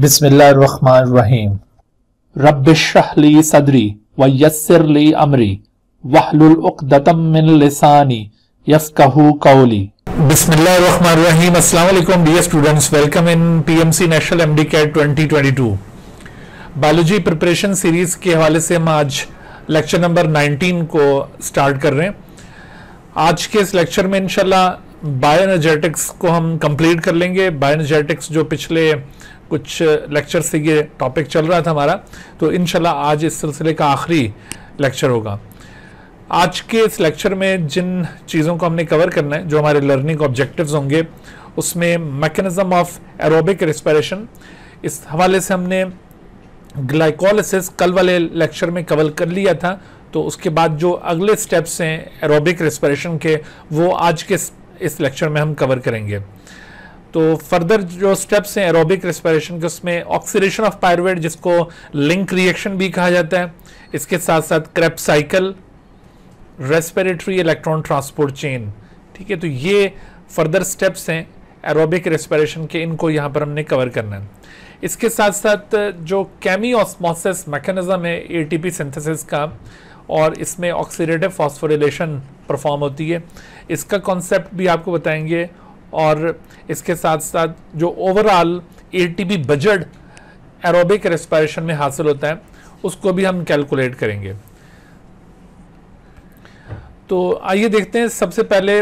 बिस्मिल्लाहिर्रहमानिर्रहीम रब्बिशरहली सदरी व यस्सिरली अमरी वहलुल उकदतम मिन लिसानी यफकहू कौली बिस्मिल्लाहिर्रहमानिर्रहीम अस्सलाम वालेकुम dear students welcome in PMC national MD CAT 2022 biology preparation series के हवाले से हम आज लेक्चर नंबर 19 को स्टार्ट कर रहे हैं आज के इस लेक्चर में इंशाल्लाह बायोएनर्जेटिक्स को हम कंप्लीट कर लेंगे बायोएनर्जेटिक्स जो पिछले कुछ लेक्चर से ये टॉपिक चल रहा था हमारा तो इन आज इस सिलसिले का आखिरी लेक्चर होगा आज के इस लेक्चर में जिन चीज़ों को हमने कवर करना है जो हमारे लर्निंग ऑब्जेक्टिव्स होंगे उसमें मैकेनिज्म ऑफ एरोबिक रिस्पायरेशन इस हवाले से हमने ग्लाइकोलिसिस कल वाले लेक्चर में कवर कर लिया था तो उसके बाद जो अगले स्टेप्स हैं एरोबिक रिस्पायरेशन के वो आज के इस लेक्चर में हम कवर करेंगे तो फर्दर जो स्टेप्स हैं एरोबिक रेस्पिरेशन के उसमें ऑक्सीडेशन ऑफ पायरवेट जिसको लिंक रिएक्शन भी कहा जाता है इसके साथ साथ Krebs cycle respiratory electron transport chain ठीक है तो ये फर्दर स्टेप्स हैं एरोबिक रेस्पिरेशन के इनको यहाँ पर हमने कवर करना है इसके साथ साथ जो कैमी ऑस्मोसिस मैकेनिज़्म है एटीपी सिंथेसिस का और इसमें ऑक्सीडेटिव फॉस्फोरिलेशन परफॉर्म होती है इसका कॉन्सेप्ट भी आपको बताएंगे और इसके साथ साथ जो overall a budget aerobic respiration में हासिल होता है उसको भी हम कैलकुलेट करेंगे तो आइए देखते हैं सबसे पहले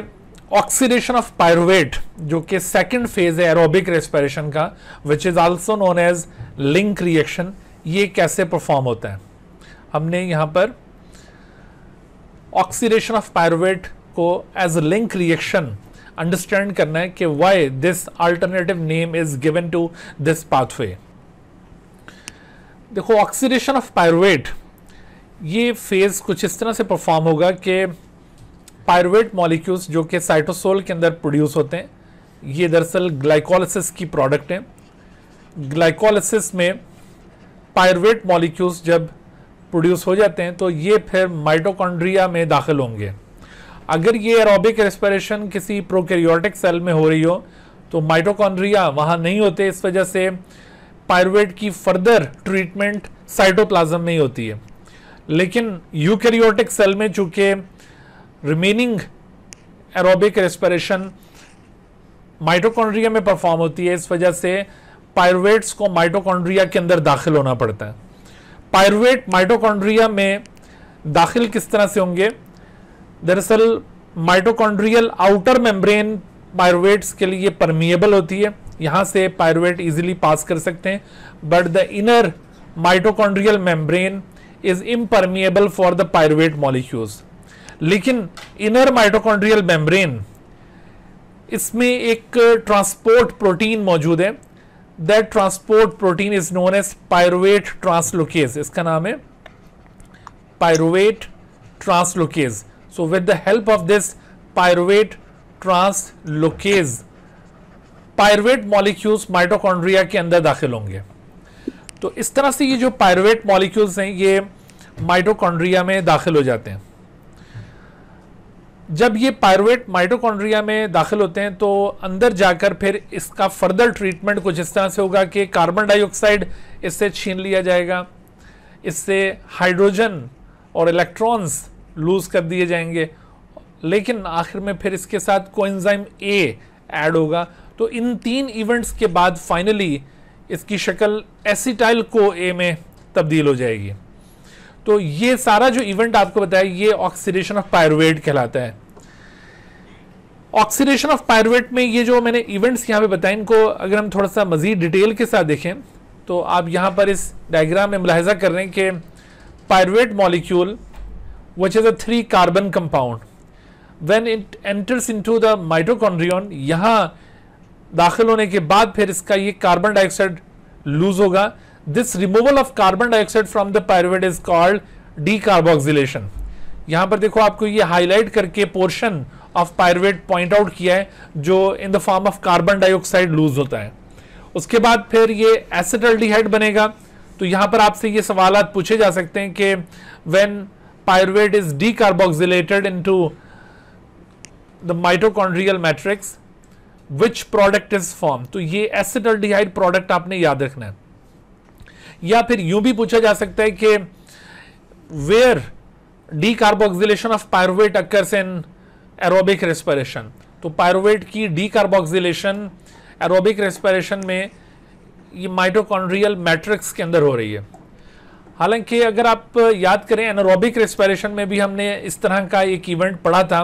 ऑक्सीडेशन ऑफ पायरुवेट जो कि सेकंड फेज है एरोबिक रेस्पायरेशन का which is also known as link reaction ये कैसे परफॉर्म होता है हमने यहाँ पर ऑक्सीडेशन ऑफ पायरुवेट को एज लिंक रिएक्शन अंडरस्टैंड करना है कि why this alternative name is given to this pathway देखो ऑक्सीडेशन ऑफ पायरवेट ये फेज़ कुछ इस तरह से परफॉर्म होगा कि पायरवेट मॉलिक्यूल्स जो कि साइटोसोल के अंदर प्रोड्यूस होते हैं ये दरअसल ग्लाइकोलिसिस की प्रोडक्ट हैं ग्लाइकोलिसिस में पायरवेट मॉलिक्यूल्स जब प्रोड्यूस हो जाते हैं तो ये फिर माइटोकॉन्ड्रिया में दाखिल होंगे अगर ये एरोबिक रेस्पिरेशन किसी प्रोकैरियोटिक सेल में हो रही हो तो माइटोकॉन्ड्रिया वहाँ नहीं होते इस वजह से पायरवेट की फर्दर ट्रीटमेंट साइटोप्लाज्म में ही होती है लेकिन यूकैरियोटिक सेल में चूंकि रिमेनिंग एरोबिक रेस्पिरेशन माइटोकॉन्ड्रिया में परफॉर्म होती है इस वजह से पायरवेट्स को माइटोकॉन्ड्रिया के अंदर दाखिल होना पड़ता है पायरवेट माइटोकॉन्ड्रिया में दाखिल किस तरह से होंगे दरअसल माइटोकॉन्ड्रियल आउटर मेम्ब्रेन पायरोट्स के लिए परमिएबल होती है यहाँ से पायरुवेट इजीली पास कर सकते हैं but the inner mitochondrial membrane is impermeable for the pyruvate molecules लेकिन इनर माइटोकॉन्ड्रियल मेम्ब्रेन इसमें एक ट्रांसपोर्ट प्रोटीन मौजूद है that transport protein is known as pyruvate translocase इसका नाम है pyruvate translocase So with the help of this pyruvate translocase pyruvate molecules mitochondria के अंदर दाखिल होंगे तो इस तरह से ये जो पायरवेट मॉलिक्यूल्स हैं ये माइटोकॉन्ड्रिया में दाखिल हो जाते हैं जब ये पायरवेट माइटोकॉन्ड्रिया में दाखिल होते हैं तो अंदर जाकर फिर इसका फर्दर ट्रीटमेंट कुछ इस तरह से होगा कि कार्बन डाइऑक्साइड इससे छीन लिया जाएगा इससे हाइड्रोजन और इलेक्ट्रॉन्स लूज़ कर दिए जाएंगे लेकिन आखिर में फिर इसके साथ कोइंजाइम ए ऐड होगा तो इन तीन इवेंट्स के बाद फाइनली इसकी शक्ल एसिटाइल को ए में तब्दील हो जाएगी तो ये सारा जो इवेंट आपको बताया ये ऑक्सीडेशन ऑफ पायरवेट कहलाता है ऑक्सीडेशन ऑफ पायरवेट में ये जो मैंने इवेंट्स यहाँ पे बताए इनको अगर हम थोड़ा सा मजीद डिटेल के साथ देखें तो आप यहाँ पर इस डायग्राम में मुलाहजा कर रहे हैं कि pyruvate molecule which is a 3 carbon compound. When it enters into the mitochondrion, यहाँ दाखिल होने के बाद फिर इसका ये कार्बन डाइऑक्साइड लूज होगा this removal of carbon dioxide from the pyruvate is called decarboxylation यहाँ पर देखो आपको ये हाईलाइट करके portion of pyruvate point out किया है जो in the form of carbon dioxide lose होता है उसके बाद फिर ये एसिटल्डिहाइड बनेगा तो यहाँ पर आपसे ये सवाल पूछे जा सकते हैं कि when pyruvate is decarboxylated into the mitochondrial matrix which product is formed तो ये एसिडल्डिहाइड प्रोडक्ट आपने याद रखना है या फिर यूं भी पूछा जा सकता है कि where decarboxylation of pyruvate occurs in aerobic respiration तो पायरोवेट की डीकार्बोक्सिलेशन एरोबिक रेस्पिरेशन में ये माइटोकॉन्ड्रियल मैट्रिक्स के अंदर हो रही है हालांकि अगर आप याद करें एनोरोबिक रेस्पिरेशन में भी हमने इस तरह का एक इवेंट पढ़ा था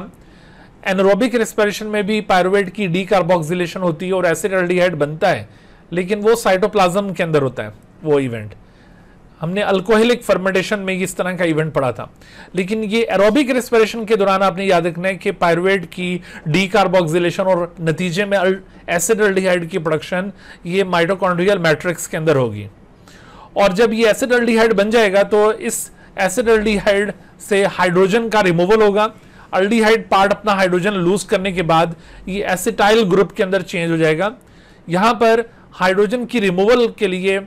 एनोरोबिक रेस्पिरेशन में भी पायरुवेट की डीकार्बोक्सिलेशन होती है और एसिड एल्डिहाइड बनता है लेकिन वो साइटोप्लाज्म के अंदर होता है वो इवेंट हमने अल्कोहलिक फर्मेंटेशन में इस तरह का इवेंट पढ़ा था लेकिन ये एरोबिक रेस्पिरेशन के दौरान आपने याद रखना है कि पायरुवेट की डीकार्बोक्सिलेशन और नतीजे में एसिड एल्डिहाइड की प्रोडक्शन ये माइटोकॉन्ड्रियल मैट्रिक्स के अंदर होगी और जब ये एसिड अल्डीहाइड बन जाएगा तो इस एसिड अल्डीहाइड से हाइड्रोजन का रिमूवल होगा अल्डीहाइड पार्ट अपना हाइड्रोजन लूज करने के बाद ये एसिटाइल ग्रुप के अंदर चेंज हो जाएगा यहाँ पर हाइड्रोजन की रिमूवल के लिए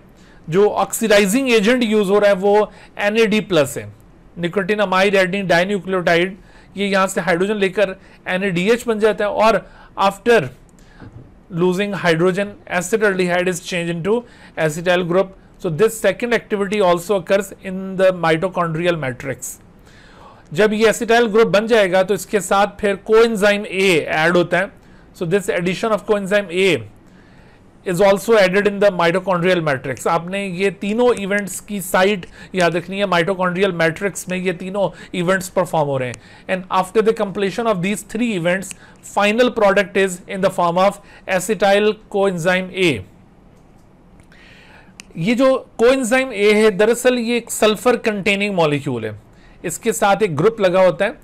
जो ऑक्सीडाइजिंग एजेंट यूज हो रहा है वो एन प्लस है निकोटिन अमाइड एडिन डाइन्यूक्लियोटाइड ये यहाँ से हाइड्रोजन लेकर एन बन जाता है और after losing hydrogen acetaldehyde is change to acetyl group so this second activity also occurs in the mitochondrial matrix जब ये एसिटाइल ग्रुप बन जाएगा तो इसके साथ फिर कोएंजाइम ए एड होता है so this addition of coenzyme A is also added in the mitochondrial matrix आपने ये तीनों इवेंट्स की साइट याद रखनी है माइटोकॉन्ड्रियल मैट्रिक्स में ये तीनों इवेंट्स परफॉर्म हो रहे हैं and after the completion of these three events final product is in the form of acetyl coenzyme A ये जो कोएंजाइम ए है दरअसल ये एक सल्फर कंटेनिंग मॉलिक्यूल है इसके साथ एक ग्रुप लगा होता है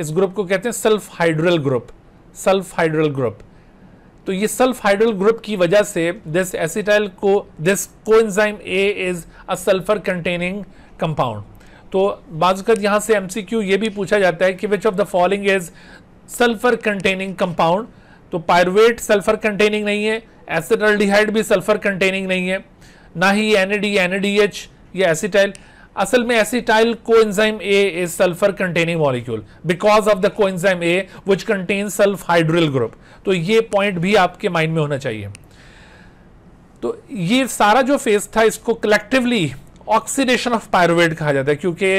इस ग्रुप को कहते हैं sulph hydel group sulph hydel group तो ये सल्फ हाइड्रल ग्रुप की वजह से दिस एसिटाइल को this coenzyme A is a sulphur containing compound तो बाजकत यहां से एमसीक्यू ये भी पूछा जाता है कि which of the following is sulphur containing compound तो पायरवेट सल्फर कंटेनिंग नहीं है एसिडलडीहाइड भी सल्फर कंटेनिंग नहीं है ना ही एन एच या एसिटाइल असल में acetyl coenzyme A is sulfur containing molecule because of the a A contain sulph sulfhydryl group तो ये पॉइंट भी आपके माइंड में होना चाहिए तो ये सारा जो फेज था इसको कलेक्टिवली ऑक्सीडेशन ऑफ पायरोवेट कहा जाता है क्योंकि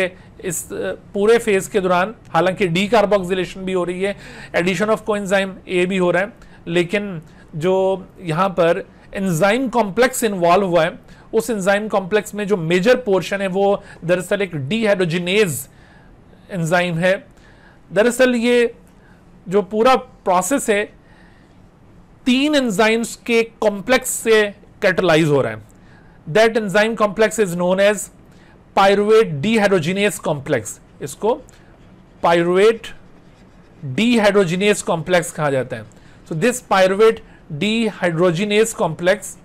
इस पूरे फेज के दौरान हालांकि डी कार्बोक्सिलेशन भी हो रही है एडिशन ऑफ कोइंजाइम ए भी हो रहा है लेकिन जो यहाँ पर एंजाइम कॉम्प्लेक्स इन्वॉल्व हुआ है उस एंजाइम कॉम्प्लेक्स में जो मेजर पोर्शन है वो दरअसल एक डीहाइड्रोजिनेज एंजाइम है दरअसल ये जो पूरा प्रोसेस है तीन एंजाइम्स के कॉम्प्लेक्स से कैटलाइज हो रहा है that enzyme complex is known as pyruvate dehydrogenase complex इसको पायरुएट डीहाइड्रोजिनेस कॉम्प्लेक्स कहा जाता है so this pyruvate dehydrogenase complex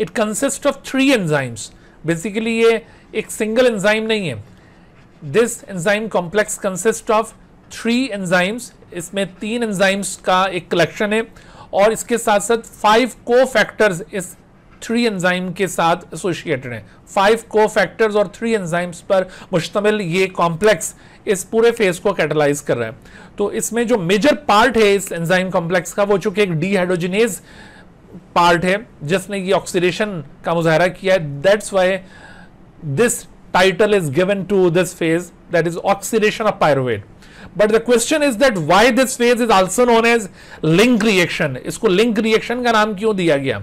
it consist of three enzymes basically ये एक सिंगल एंजाइम नहीं है this enzyme complex consist of three enzymes इसमें तीन एंजाइम्स का एक कलेक्शन है और इसके साथ साथ फाइव को फैक्टर्स इस थ्री एंजाइम के साथ एसोसिएटेड है फाइव को फैक्टर्स और थ्री एंजाइम्स पर मुश्तमिल ये कॉम्प्लेक्स इस पूरे फेज को कैटलाइज कर रहा है तो इसमें जो मेजर पार्ट है इस एंजाइम कॉम्प्लेक्स का वो चूंकि एक डीहाइड्रोजिनेज पार्ट है जिसने ये ऑक्सीडेशन का मुजाहरा किया है that's why this title is given to this phase that is oxidation of pyruvate but the question is that why this phase is also known as link reaction इसको link reaction का नाम क्यों दिया गया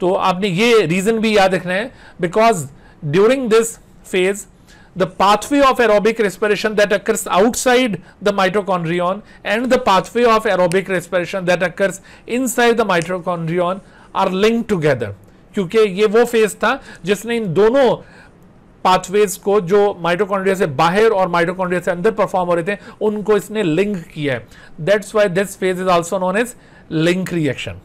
तो आपने ये रीजन भी याद रखना है because during this phase the pathway of aerobic respiration that occurs outside the mitochondrion and the pathway of aerobic respiration that occurs inside the mitochondrion are link together क्योंकि ये वो फेज था जिसने इन दोनों पाथवेज को जो mitochondria से बाहर और माइट्रोकॉन्ड्रिया से अंदर परफॉर्म हो रहे थे उनको इसने लिंक किया है that's why this phase is also known as link reaction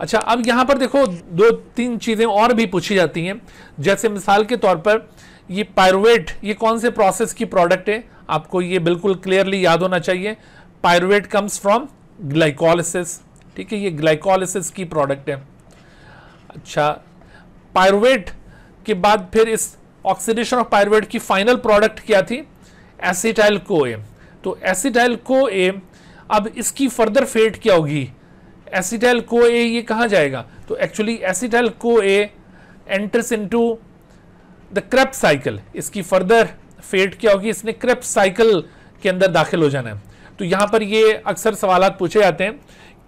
अच्छा अब यहाँ पर देखो दो तीन चीज़ें और भी पूछी जाती हैं जैसे मिसाल के तौर पर ये पायरुवेट ये कौन से प्रोसेस की प्रोडक्ट है आपको ये बिल्कुल क्लियरली याद होना चाहिए पायरवेट कम्स फ्रॉम ग्लाइकोलिसिस ठीक है ये ग्लाइकोलिसिस की प्रोडक्ट है अच्छा पायरवेट के बाद फिर इस ऑक्सीडेशन ऑफ पायरवेट की फाइनल प्रोडक्ट क्या थी एसिटाइल कोए तो एसिटाइल कोए अब इसकी फर्दर फेट क्या होगी एसिटाइल को ए ये कहाँ जाएगा तो actually acetyl co A enters into the Krebs cycle इसकी फर्दर फेट क्या होगी इसने क्रेप साइकिल के अंदर दाखिल हो जाना है तो यहाँ पर ये अक्सर सवाल पूछे जाते हैं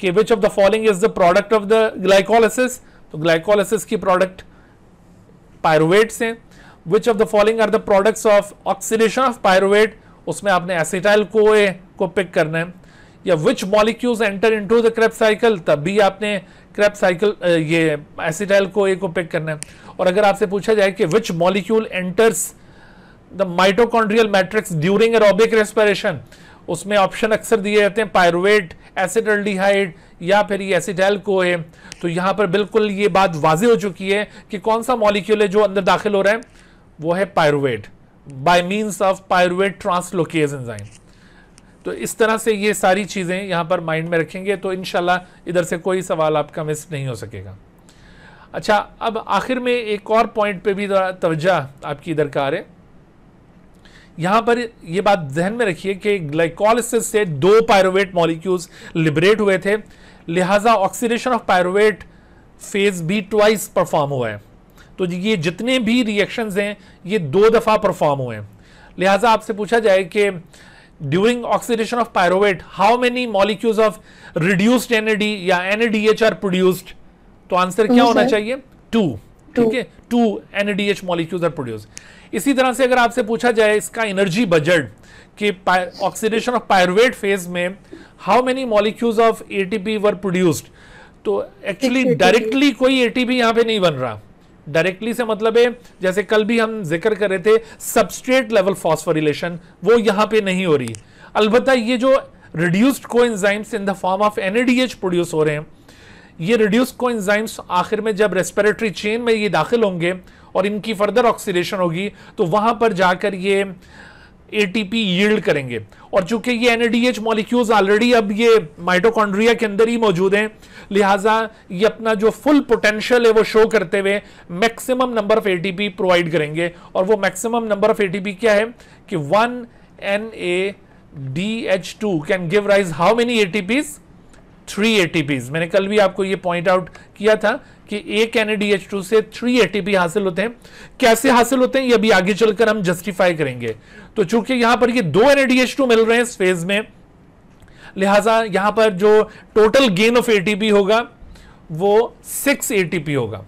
कि which of the following is the product of the glycolysis तो ग्लाइकोलिस की प्रोडक्ट पायरोवेट्स हैं which of the following are the products of oxidation of pyruvate उसमें आपने एसिटाइल को ए को पिक करना है या which molecules enter into the Krebs cycle तब भी आपने क्रेप साइकिल ये एसिडाइल को ए को पिक करना है और अगर आपसे पूछा जाए कि which molecule enters the mitochondrial matrix during aerobic respiration उसमें ऑप्शन अक्सर दिए जाते हैं पायरुवेट एसिडल्डिहाइड या फिर ये एसिडाइल को है तो यहाँ पर बिल्कुल ये बात वाजे हो चुकी है कि कौन सा मॉलिक्यूल है जो अंदर दाखिल हो रहा है वो है pyruvate by means of pyruvate translocase enzyme तो इस तरह से ये सारी चीज़ें यहाँ पर माइंड में रखेंगे तो इन इधर से कोई सवाल आपका मिस नहीं हो सकेगा अच्छा अब आखिर में एक और पॉइंट पे भी तवज्जा आपकी दरकार है यहाँ पर ये बात जहन में रखिए कि ग्लाइकोलिसिस से दो पायरोवेट मॉलिक्यूल्स लिबरेट हुए थे लिहाजा ऑक्सीडेशन ऑफ पायरोवेट फेज भी ट्वाइस परफॉर्म हुआ है तो ये जितने भी रिएक्शंस हैं ये दो दफ़ा परफॉर्म हुए हैं लिहाजा आपसे पूछा जाए कि during oxidation of pyruvate how many molecules of reduced NAD या NADH are produced तो आंसर क्या होना चाहिए टू ठीक है two NADH molecules are produced इसी तरह से अगर आपसे पूछा जाए इसका एनर्जी बजट कि ऑक्सीडेशन ऑफ पायरुवेट फेज में how many molecules of ATP were produced तो एक्चुअली डायरेक्टली कोई एटीपी यहां पे नहीं बन रहा डायरेक्टली से मतलब है जैसे कल भी हम जिक्र कर रहे थे सबस्ट्रेट लेवल फॉस्फोरिलेशन वो यहां पे नहीं हो रही अलबत्त ये जो रिड्यूस्ड को in the form of NADH produce हो रहे हैं ये रिड्यूस को एंजाइम्स आखिर में जब रेस्पिरेटरी चेन में ये दाखिल होंगे और इनकी फर्दर ऑक्सीडेशन होगी तो वहां पर जाकर ये एटीपी यील्ड करेंगे और चूंकि ये एनएडीएच मॉलिक्यूल्स ऑलरेडी अब ये माइटोकॉन्ड्रिया के अंदर ही मौजूद हैं लिहाजा ये अपना जो फुल पोटेंशियल है वो शो करते हुए maximum number of ATP provide करेंगे और वो मैक्सिमम नंबर ऑफ एटीपी क्या है कि one N A D H two can give rise how many ATPs three ATPs मैंने कल भी आपको ये पॉइंट आउट किया था कि एक एनएडीएच टू से थ्री एटीपी हासिल होते हैं कैसे हासिल होते हैं ये अभी आगे चलकर हम जस्टिफाई करेंगे तो चूंकि यहां पर ये दो एनएडीएच टू मिल रहे हैं इस फेज में लिहाजा यहां पर जो टोटल गेन ऑफ ए होगा वो सिक्स ए होगा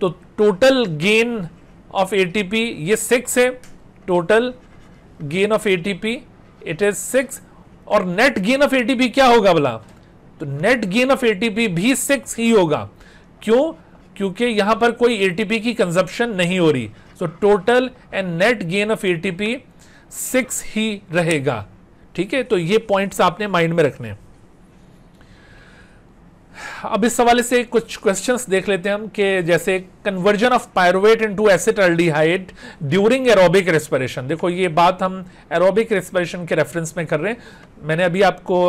तो टोटल गेन ऑफ ए ये सिक्स है total gain of a it is six और नेट गेन ऑफ ए क्या होगा भला तो नेट गेन ऑफ ए भी सिक्स ही होगा क्यों क्योंकि यहां पर कोई ए की कंजप्शन नहीं हो रही so total and net gain of a six ही रहेगा ठीक है तो ये पॉइंट्स आपने माइंड में रखने हैं अब इस सवाल से कुछ क्वेश्चंस देख लेते हैं हम कि जैसे conversion of pyruvate into acetaldehyde during aerobic respiration देखो ये बात हम एरोबिक रेस्पिरेशन के रेफरेंस में कर रहे हैं मैंने अभी आपको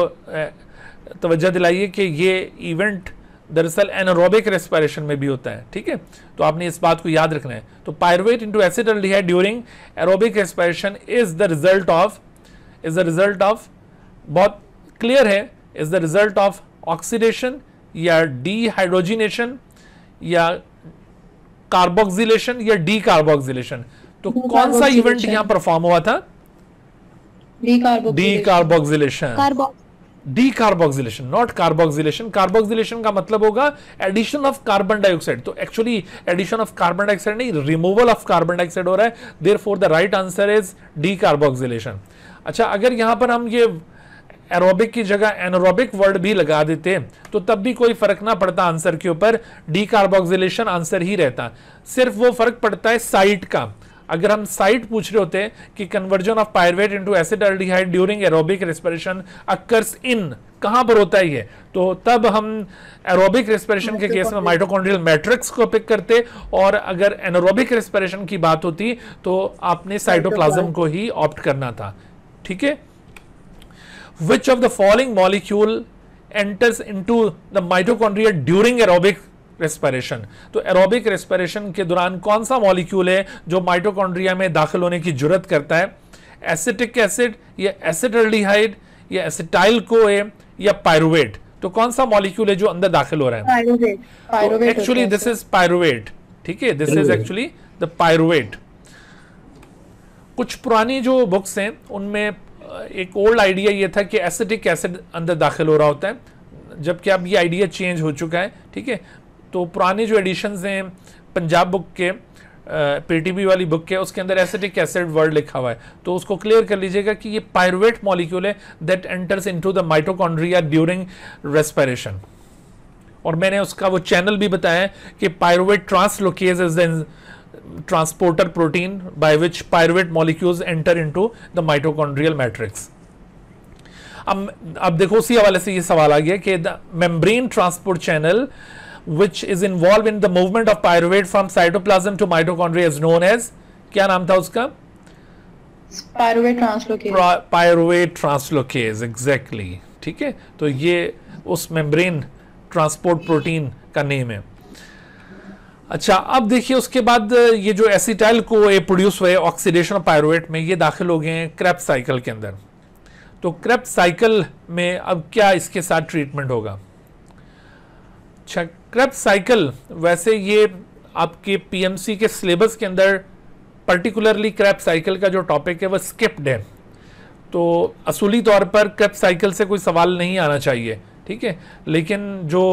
तवज्जो दिलाई है कि ये इवेंट दरअसल एनरोबिक रेस्पिरेशन में भी होता है ठीक है तो आपने इस बात को याद रखना है तो pyruvate into acetaldehyde during aerobic respiration is the result of is the result of बहुत क्लियर है is the result of oxidation या डीहाइड्रोजिनेशन या कार्बोक्सिलेशन या डी कार्बोक्सिलेशन तो कौन सा इवेंट यहां परफॉर्म हुआ था decarboxylation decarboxylation not carboxylation carboxylation का मतलब होगा एडिशन ऑफ कार्बन डाइऑक्साइड तो actually addition of carbon dioxide नहीं रिमूवल ऑफ कार्बन डाइऑक्साइड हो रहा है देर the right answer is decarboxylation अच्छा अगर यहाँ पर हम ये एरोबिक की जगह एनोरोबिक वर्ड भी लगा देते तो तब भी कोई फर्क ना पड़ता आंसर के ऊपर डीकार्बोक्सिलेशन आंसर ही रहता सिर्फ वो फर्क पड़ता है साइट का अगर हम साइट पूछ रहे होते कि conversion of pyruvate into acetaldehyde during aerobic respiration occurs in कहां पर होता है ये तो तब हम एरोबिक रेस्पिरेशन के केस में माइटोकॉन्ड्रियल मैट्रिक्स को पिक करते और अगर एनोरोबिक रेस्पिरेशन की बात होती तो आपने साइटोप्लाज्म को ही ऑप्ट करना था ठीक है which of the following molecule enters into the mitochondria during aerobic respiration तो एरोबिक रेस्पिरेशन के दौरान कौन सा मॉलिक्यूल है जो माइटोकॉन्ड्रिया में दाखिल होने की जरूरत करता है एसिटिक एसिड या एसिडल्डिहाइड या एसिटाइल को या पायरुवेट तो कौन सा मॉलिक्यूल है जो अंदर दाखिल हो रहा है एक्चुअली दिस इज पायरुवेट ठीक है this is actually the pyruvate कुछ पुरानी जो बुक्स हैं उनमें एक ओल्ड आइडिया ये था कि एसिटिक एसिड अंदर दाखिल हो रहा होता है जबकि अब ये आइडिया चेंज हो चुका है ठीक है तो पुराने जो एडिशन हैं पंजाब बुक के पीटीबी वाली बुक के उसके अंदर एसिटिक एसिड वर्ड लिखा हुआ है तो उसको क्लियर कर लीजिएगा कि ये पायरवेट मॉलिक्यूल है that enters into the mitochondria during respiration और मैंने उसका वो चैनल भी बताया कि pyruvate translocase is the transporter protein by which pyruvate molecules enter into the mitochondrial matrix. अब अब देखो उसी हवाले से ये सवाल आ गया कि the membrane transport channel which is involve in the movement of pyruvate from cytoplasm to mitochondria is known as क्या नाम था उसका पायरुवेट ट्रांसलोकेज एग्जैक्टली ठीक है तो ये उस मेम्ब्रेन ट्रांसपोर्ट प्रोटीन का नेम है अच्छा अब देखिए उसके बाद ये जो एसिटाइल को ए प्रोड्यूस हुए ऑक्सीडेशन पायरोट में ये दाखिल हो गए हैं क्रैप साइकिल के अंदर तो क्रैप साइकिल में अब क्या इसके साथ ट्रीटमेंट होगा अच्छा क्रैप साइकिल वैसे ये आपके पीएमसी के सिलेबस के अंदर पर्टिकुलरली क्रैप साइकिल का जो टॉपिक है वह स्किप्ड है तो असूली तौर पर क्रैप साइकिल से कोई सवाल नहीं आना चाहिए ठीक है लेकिन जो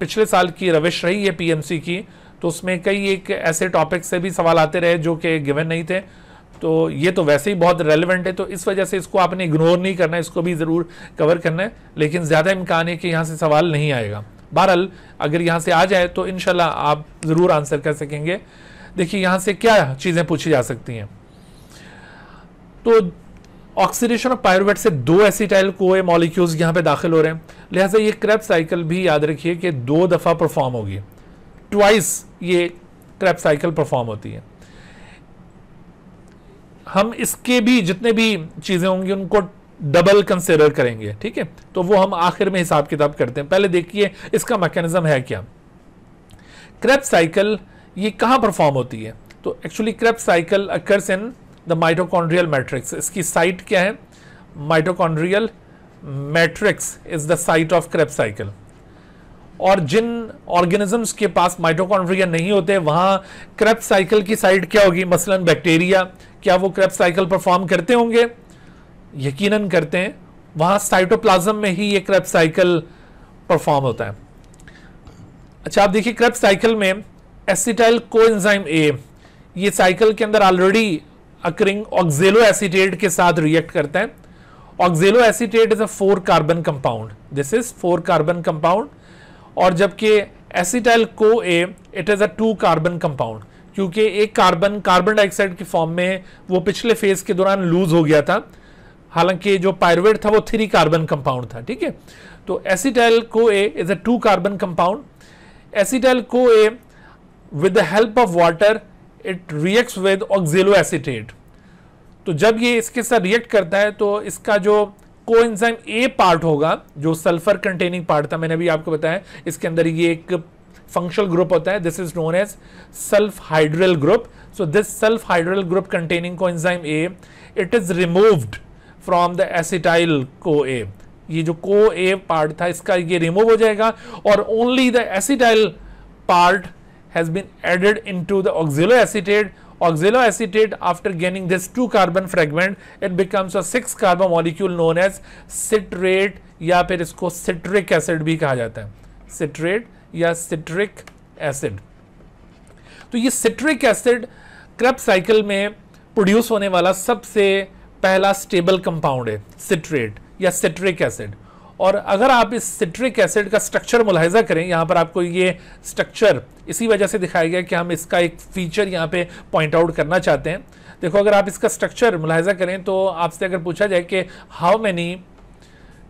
पिछले साल की रविश रही है पीएमसी की तो उसमें कई एक ऐसे टॉपिक से भी सवाल आते रहे जो कि गिवन नहीं थे तो ये तो वैसे ही बहुत रेलिवेंट है तो इस वजह से इसको आपने इग्नोर नहीं करना है इसको भी ज़रूर कवर करना है लेकिन ज़्यादा इम्कान है कि यहाँ से सवाल नहीं आएगा बहरहाल अगर यहाँ से आ जाए तो इन आप ज़रूर आंसर कर सकेंगे देखिए यहाँ से क्या चीज़ें पूछी जा सकती हैं तो ऑक्सीडेशन ऑफ पायरोवेट से दो एसिटाइल को मॉलिक्यूल्स यहाँ पे दाखिल हो रहे हैं लिहाजा ये क्रेप साइकिल भी याद रखिए कि दो दफ़ा परफॉर्म होगी ट्वाइस ये क्रैप साइकिल परफॉर्म होती है हम इसके भी जितने भी चीज़ें होंगी उनको डबल कंसिडर करेंगे ठीक है तो वो हम आखिर में हिसाब किताब करते हैं पहले देखिए इसका मैकेनिज्म है क्या क्रेप साइकिल ये कहां परफॉर्म होती है तो actually Krebs cycle occurs in the mitochondrial matrix इसकी साइट क्या है mitochondrial matrix is the site of Krebs cycle और जिन ऑर्गेनिजम्स के पास माइटोकॉन्ड्रिया नहीं होते वहां क्रेप साइकिल की साइड क्या होगी मसलन बैक्टीरिया क्या वो क्रेप साइकिल परफॉर्म करते होंगे यकीनन करते हैं वहां साइटोप्लाज्म में ही ये क्रेप साइकिल परफॉर्म होता है अच्छा आप देखिए क्रेप साइकिल में एसिटाइल कोएंजाइम ए ये साइकिल के अंदर ऑलरेडी अक्रिंग ऑक्जेलो एसिटेट के साथ रिएक्ट करता है oxaloacetate is a four carbon compound this is four carbon compound और जबकि acetyl co A it is a two carbon compound क्योंकि एक कार्बन कार्बन डाइऑक्साइड के फॉर्म में वो पिछले फेज के दौरान लूज हो गया था हालांकि जो पायरवेट था वो थ्री कार्बन कंपाउंड था ठीक है तो acetyl co A is a two carbon compound acetyl co A with the help of water it reacts with oxaloacetate तो जब ये इसके साथ रिएक्ट करता है तो इसका जो को ए पार्ट होगा जो सल्फर कंटेनिंग पार्ट था मैंने अभी आपको बताया इसके अंदर ये एक फंक्शनल ग्रुप होता है this is known as sulph hydel group so this sulph hydel group containing co A it is removed from the acetyl co A ये जो को ए पार्ट था इसका ये रिमूव हो जाएगा और only the acetyl part has been added into the oxaloacetate Oxaloacetate after gaining this two carbon fragment it becomes a six carbon molecule known as citrate या फिर इसको citric acid भी कहा जाता है citrate या citric acid तो ये citric acid क्रब साइकिल में प्रोड्यूस होने वाला सबसे पहला स्टेबल कंपाउंड है सिट्रेट या सिट्रिक एसिड और अगर आप इस सिट्रिक एसिड का स्ट्रक्चर मुलायजा करें यहाँ पर आपको ये स्ट्रक्चर इसी वजह से दिखाया गया कि हम इसका एक फीचर यहाँ पे पॉइंट आउट करना चाहते हैं देखो अगर आप इसका स्ट्रक्चर मुलायजा करें तो आपसे अगर पूछा जाए कि how many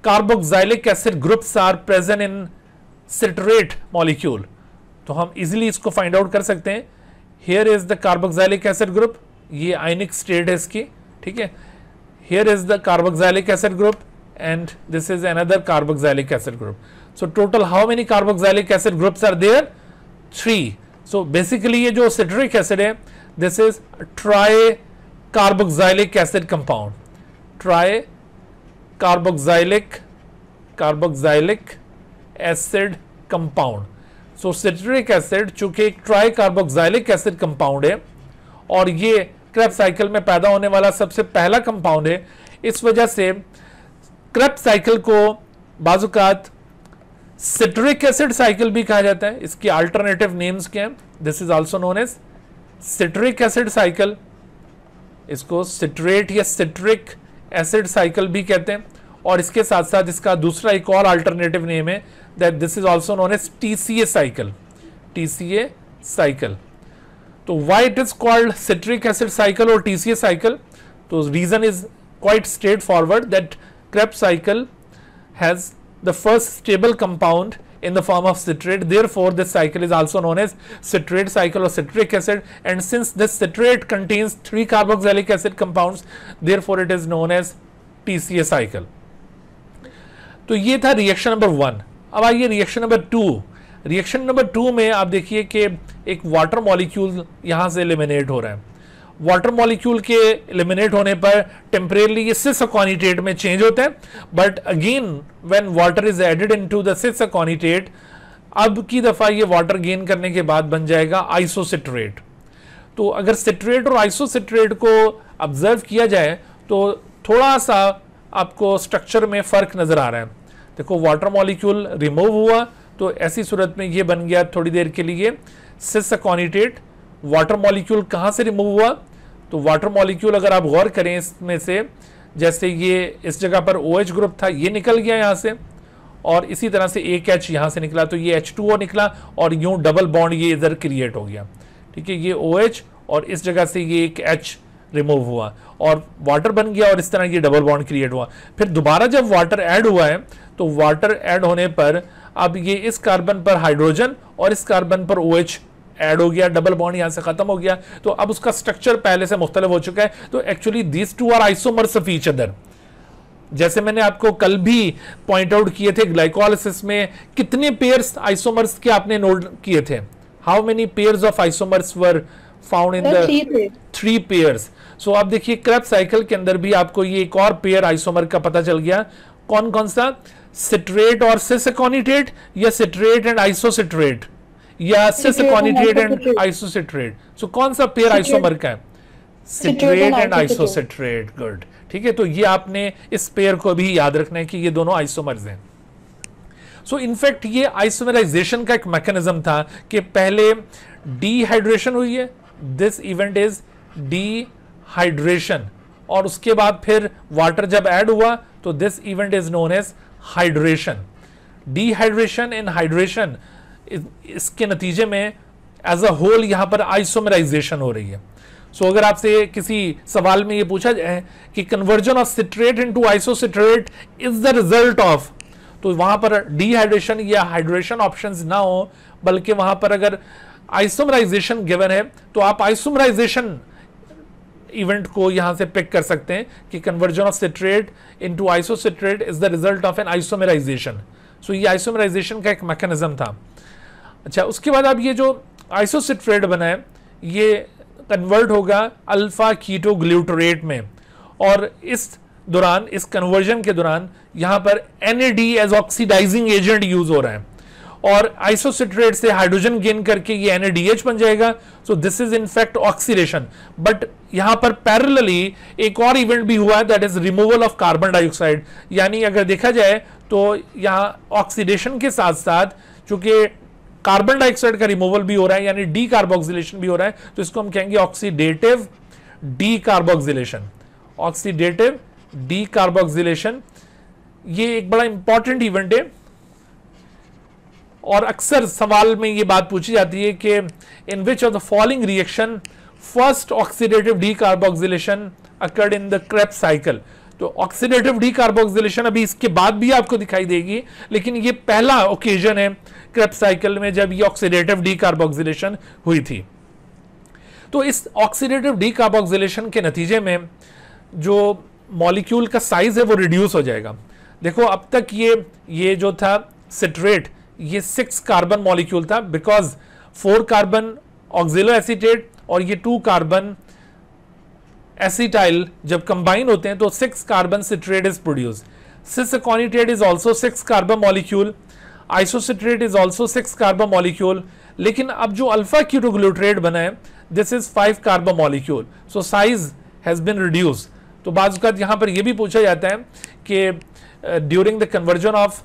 carboxylic acid groups are present in citrate molecule तो हम इजिली इसको फाइंड आउट कर सकते हैं here is the carboxylic acid group ये आइनिक स्टेट है इसकी ठीक है here is the carboxylic acid group and this is another carboxylic acid group. So, total how many carboxylic acid groups are there? three So, basically ye jo citric acid hai this is tri carboxylic acid compound. tri carboxylic carboxylic acid compound. So, citric acid chuke ek tri carboxylic acid compound है और ये Krebs cycle में पैदा होने वाला सबसे पहला compound है इस वजह से क्रेप साइकिल को बाजुकात सिट्रिक एसिड साइकिल भी कहा जाता है इसकी अल्टरनेटिव नेम्स क्या है this is also known as citric acid cycle इसको सिट्रेट या सिट्रिक एसिड साइकिल भी कहते हैं और इसके साथ साथ इसका दूसरा एक और अल्टरनेटिव नेम है that this is also known as T C A cycle T C A cycle तो why it is called citric acid cycle और टी सी ए साइकिल तो reason is quite straightforward that Krebs cycle has the first stable compound in the form of citrate. Therefore, this cycle is also known as citrate cycle or citric acid. And since this citrate contains three carboxylic acid compounds, therefore it is known as TCA cycle. तो ये था reaction number one अब आइए reaction number two reaction number two में आप देखिए कि एक वाटर मॉलिक्यूल यहाँ से एलिमिनेट हो रहा है वाटर मॉलिक्यूल के एलिमिनेट होने पर टेम्परेली ये सिस अकॉनिटेट में चेंज होते हैं but again when water is added into the cis aconitate अब की दफ़ा ये वाटर गेन करने के बाद बन जाएगा आइसोसिट्रेट तो अगर सिट्रेट और आइसोसिट्रेट को ऑब्जर्व किया जाए तो थोड़ा सा आपको स्ट्रक्चर में फ़र्क नज़र आ रहा है देखो वाटर मॉलिक्यूल रिमूव हुआ तो ऐसी सूरत में ये बन गया थोड़ी देर के लिए सिसकॉनिटेट वाटर मॉलिक्यूल कहाँ से रिमूव हुआ तो वाटर मॉलिक्यूल अगर आप गौर करें इसमें से जैसे ये इस जगह पर ओ OH ग्रुप था ये निकल गया यहाँ से और इसी तरह से एक एच यहाँ से निकला तो ये एच टू ओ निकला और यूँ डबल बॉन्ड ये इधर क्रिएट हो गया ठीक है ये ओ OH और इस जगह से ये एक एच रिमूव हुआ और वाटर बन गया और इस तरह ये डबल बॉन्ड क्रिएट हुआ फिर दोबारा जब वाटर ऐड हुआ है तो वाटर ऐड होने पर अब ये इस कार्बन पर हाइड्रोजन और इस कार्बन पर ओ OH ऐड हो गया डबल बॉन्ड यहां से खत्म हो गया तो अब उसका स्ट्रक्चर पहले से मुख्तलिफ हो चुका है तो actually this two are isomers of each other जैसे मैंने आपको कल भी पॉइंट आउट किए थे ग्लाइकोलिसिस में कितने पेयर्स आइसोमर्स के आपने नोट किए थे how many pairs of isomers were found in the three pairs so आप देखिए क्रब साइकिल के अंदर भी आपको ये एक और पेयर आइसोमर का पता चल गया कौन कौन सा सिट्रेट और सिसकोनिटेट या सिट्रेट एंड आइसोसिट्रेट या सेसेकॉनिट्रेट एंड आइसोसिट्रेट सो कौन सा पेयर आइसोमर का है सिट्रेट एंड आइसोसिट्रेट गुड ठीक है तो ये आपने इस पेयर को भी याद रखना है कि ये दोनों आइसोमर्स हैं सो so, इनफैक्ट ये आइसोमराइजेशन का एक मैकेनिज्म था कि पहले डीहाइड्रेशन हुई है दिस इवेंट इज डीहाइड्रेशन और उसके बाद फिर वाटर जब ऐड हुआ तो this event is known as hydration dehydration and hydration इसके नतीजे में एज अ होल यहाँ पर आइसोमराइजेशन हो रही है सो so, अगर आपसे किसी सवाल में ये पूछा जाए कि conversion of citrate into isocitrate is the result of तो वहां पर डिहाइड्रेशन या हाइड्रेशन ऑप्शंस ना हो बल्कि वहां पर अगर आइसोमराइजेशन गिवन है तो आप आइसोमराइजेशन इवेंट को यहां से पिक कर सकते हैं कि conversion of citrate into isocitrate is the result of an isomerization so ये आइसोमराइजेशन का एक मैकेनिज्म था अच्छा उसके बाद आप ये जो आइसोसिट्रेट बना है ये कन्वर्ट होगा अल्फा कीटो ग्लूटोरेट में और इस दौरान इस कन्वर्जन के दौरान यहाँ पर N as oxidizing agent use हो रहा है और आइसोसिट्रेट से हाइड्रोजन गेन करके ये एन बन जाएगा so this is in fact oxidation but यहाँ पर पैरेलली एक और इवेंट भी हुआ है that is removal of carbon dioxide यानी अगर देखा जाए तो यहाँ ऑक्सीडेशन के साथ साथ चूंकि कार्बन डाइऑक्साइड का रिमूवल भी हो रहा है यानी डी कार्बोक्सिलेशन भी हो रहा है तो इसको हम कहेंगे oxidative decarboxylation oxidative decarboxylation ये एक बड़ा इंपॉर्टेंट इवेंट है और अक्सर सवाल में ये बात पूछी जाती है कि in which of the following reaction first oxidative decarboxylation occurred in the Krebs cycle तो ऑक्सीडेटिव डी कार्बोक्सिलेशन अभी इसके बाद भी आपको दिखाई देगी लेकिन ये पहला ओकेजन है क्रेप्स साइकिल में जब ये ऑक्सीडेटिव डी हुई थी तो इस ऑक्सीडेटिव डी के नतीजे में जो मॉलिक्यूल का साइज है वो रिड्यूस हो जाएगा देखो अब तक ये ये जो था सिट्रेट ये सिक्स कार्बन मॉलिक्यूल था because four carbon oxaloacetate और ये टू कार्बन एसीटाइल जब कंबाइन होते हैं तो six carbon citrate is produce cis aconitate is also six carbon molecule isocitrate is also six carbon molecule लेकिन अब जो अल्फा क्यूटोग्लूट्रेट बनाए this is five carbon molecule so size has been reduce तो बाज़ात यहाँ पर यह भी पूछा जाता है कि during the conversion of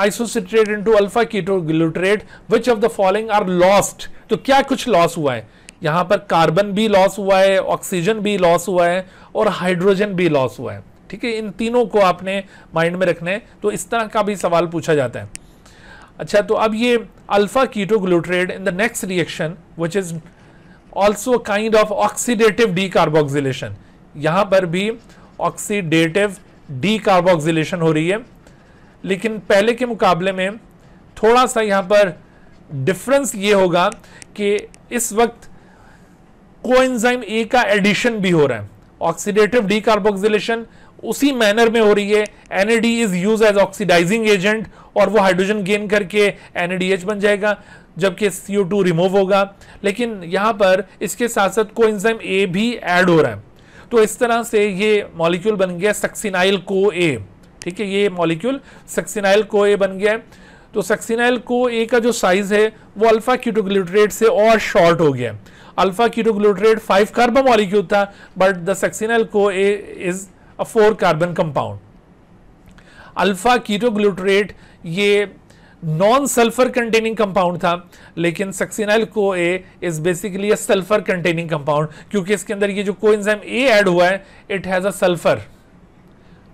isocitrate into alpha ketoglutarate which of the following are lost तो क्या कुछ लॉस हुआ है यहाँ पर कार्बन भी लॉस हुआ है ऑक्सीजन भी लॉस हुआ है और हाइड्रोजन भी लॉस हुआ है ठीक है इन तीनों को आपने माइंड में रखना है तो इस तरह का भी सवाल पूछा जाता है अच्छा तो अब ये alpha ketoglutarate in the next reaction which is also kind of oxidative decarboxylation यहाँ पर भी ऑक्सीडेटिव डी कार्बोक्सिलेशन हो रही है लेकिन पहले के मुकाबले में थोड़ा सा यहाँ पर डिफरेंस ये होगा कि इस वक्त कोएंजाइम ए का एडिशन भी हो रहा है ऑक्सीडेटिव डी कार्बोक्सिलेशन उसी मैनर में हो रही है NAD is use as oxidizing agent और वो हाइड्रोजन गेन करके एनएडीएच बन जाएगा जबकि सी रिमूव होगा लेकिन यहां पर इसके साथ साथ को इंजाइम ए भी ऐड हो रहा है तो इस तरह से ये मॉलिक्यूल बन गया सक्सिनाइल को ए ठीक है ये मॉलिक्यूल सक्सिनाइल को ए बन गया है तो सक्सिनाइल को ए का जो साइज है वो अल्फा क्यूटोग्लूटरेट से और शॉर्ट हो गया alpha ketoglutarate five carbon molecule था but the succinyl co A is a four carbon compound. Alpha ketoglutarate ये नॉन सल्फर कंटेनिंग कंपाउंड था लेकिन succinyl co A is basically a sulphur containing compound क्योंकि इसके अंदर ये जो को एंजाइम ए ऐड हुआ है इट हैज़ अ सल्फर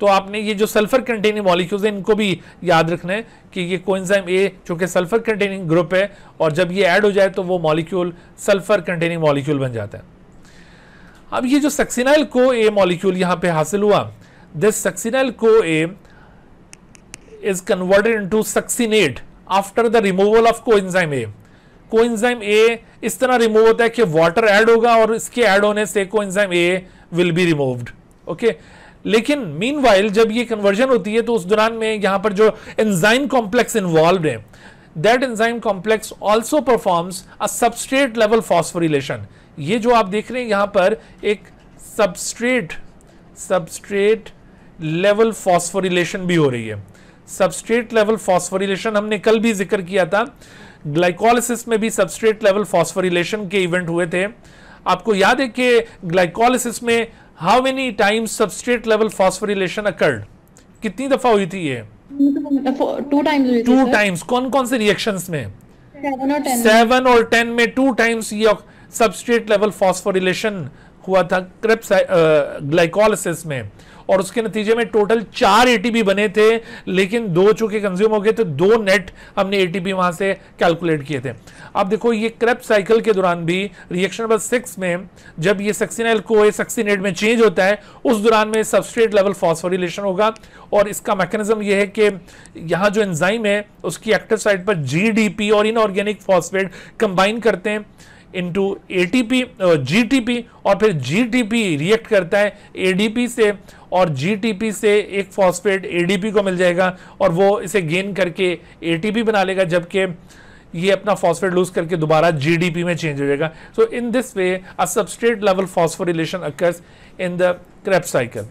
तो आपने ये जो सल्फर कंटेनिंग मॉलिक्यूल्स हैं इनको भी याद रखना है कि ये कोइंजाइम ए चूंकि सल्फर कंटेनिंग ग्रुप है और जब ये ऐड हो जाए तो वो मॉलिक्यूल सल्फर कंटेनिंग मॉलिक्यूल बन जाता है अब ये जो सक्सिनाइल को ए मॉलिक्यूल यहाँ पे हासिल हुआ this succinyl co A is converted into succinate after the removal of coenzyme A coenzyme A इस तरह रिमूव होता है कि वाटर ऐड होगा और इसके ऐड होने से coenzyme A will be removed okay लेकिन मीन जब ये कन्वर्जन होती है तो उस दौरान में यहाँ पर जो एंजाइम कॉम्प्लेक्स इन्वॉल्व है that enzyme complex also performs a substrate level phosphorylation ये जो आप देख रहे हैं यहाँ पर एक सबस्ट्रेट सबस्ट्रेट लेवल फॉस्फोरिलेशन भी हो रही है सबस्ट्रेट लेवल फॉस्फोरिलेशन हमने कल भी जिक्र किया था ग्लाइकोलिसिस में भी सबस्ट्रेट लेवल फॉस्फोरिलेशन के इवेंट हुए थे आपको याद है कि ग्लाइकोलिसिस में how many times substrate level phosphorylation occurred कितनी दफा हुई थी ये टू टाइम्स टू टाइम्स कौन कौन से रिएक्शंस में सेवन और टेन में टू टाइम्स ये सबस्ट्रेट लेवल फॉस्फोरिलेशन हुआ था क्रेप ग्लाइकोलिसिस uh, में और उसके नतीजे में टोटल चार एटीपी बने थे लेकिन दो चूंकि कंज्यूम हो गए तो दो नेट हमने एटीपी वहां से कैलकुलेट किए थे अब देखो ये क्रेप साइकिल के दौरान भी रिएक्शन नंबर सिक्स में जब ये सक्सीनाइल को सक्सीनेट में चेंज होता है उस दौरान में सबस्ट्रेट लेवल फॉस्फोरिलेशन होगा और इसका मैकेनिज्म यह है कि यहाँ जो एंजाइम है उसकी एक्टिव साइड पर जी और इनऑर्गेनिक फॉस्फेट कंबाइन करते हैं इनटू एटीपी जीटीपी और फिर जीटीपी रिएक्ट करता है एडीपी से और जीटीपी से एक फॉस्फेट एडीपी को मिल जाएगा और वो इसे गेन करके एटीपी बना लेगा जबकि ये अपना फॉस्फेट लूज करके दोबारा जीडीपी में चेंज हो जाएगा so in this way a substrate level phosphorylation occurs in the Krebs cycle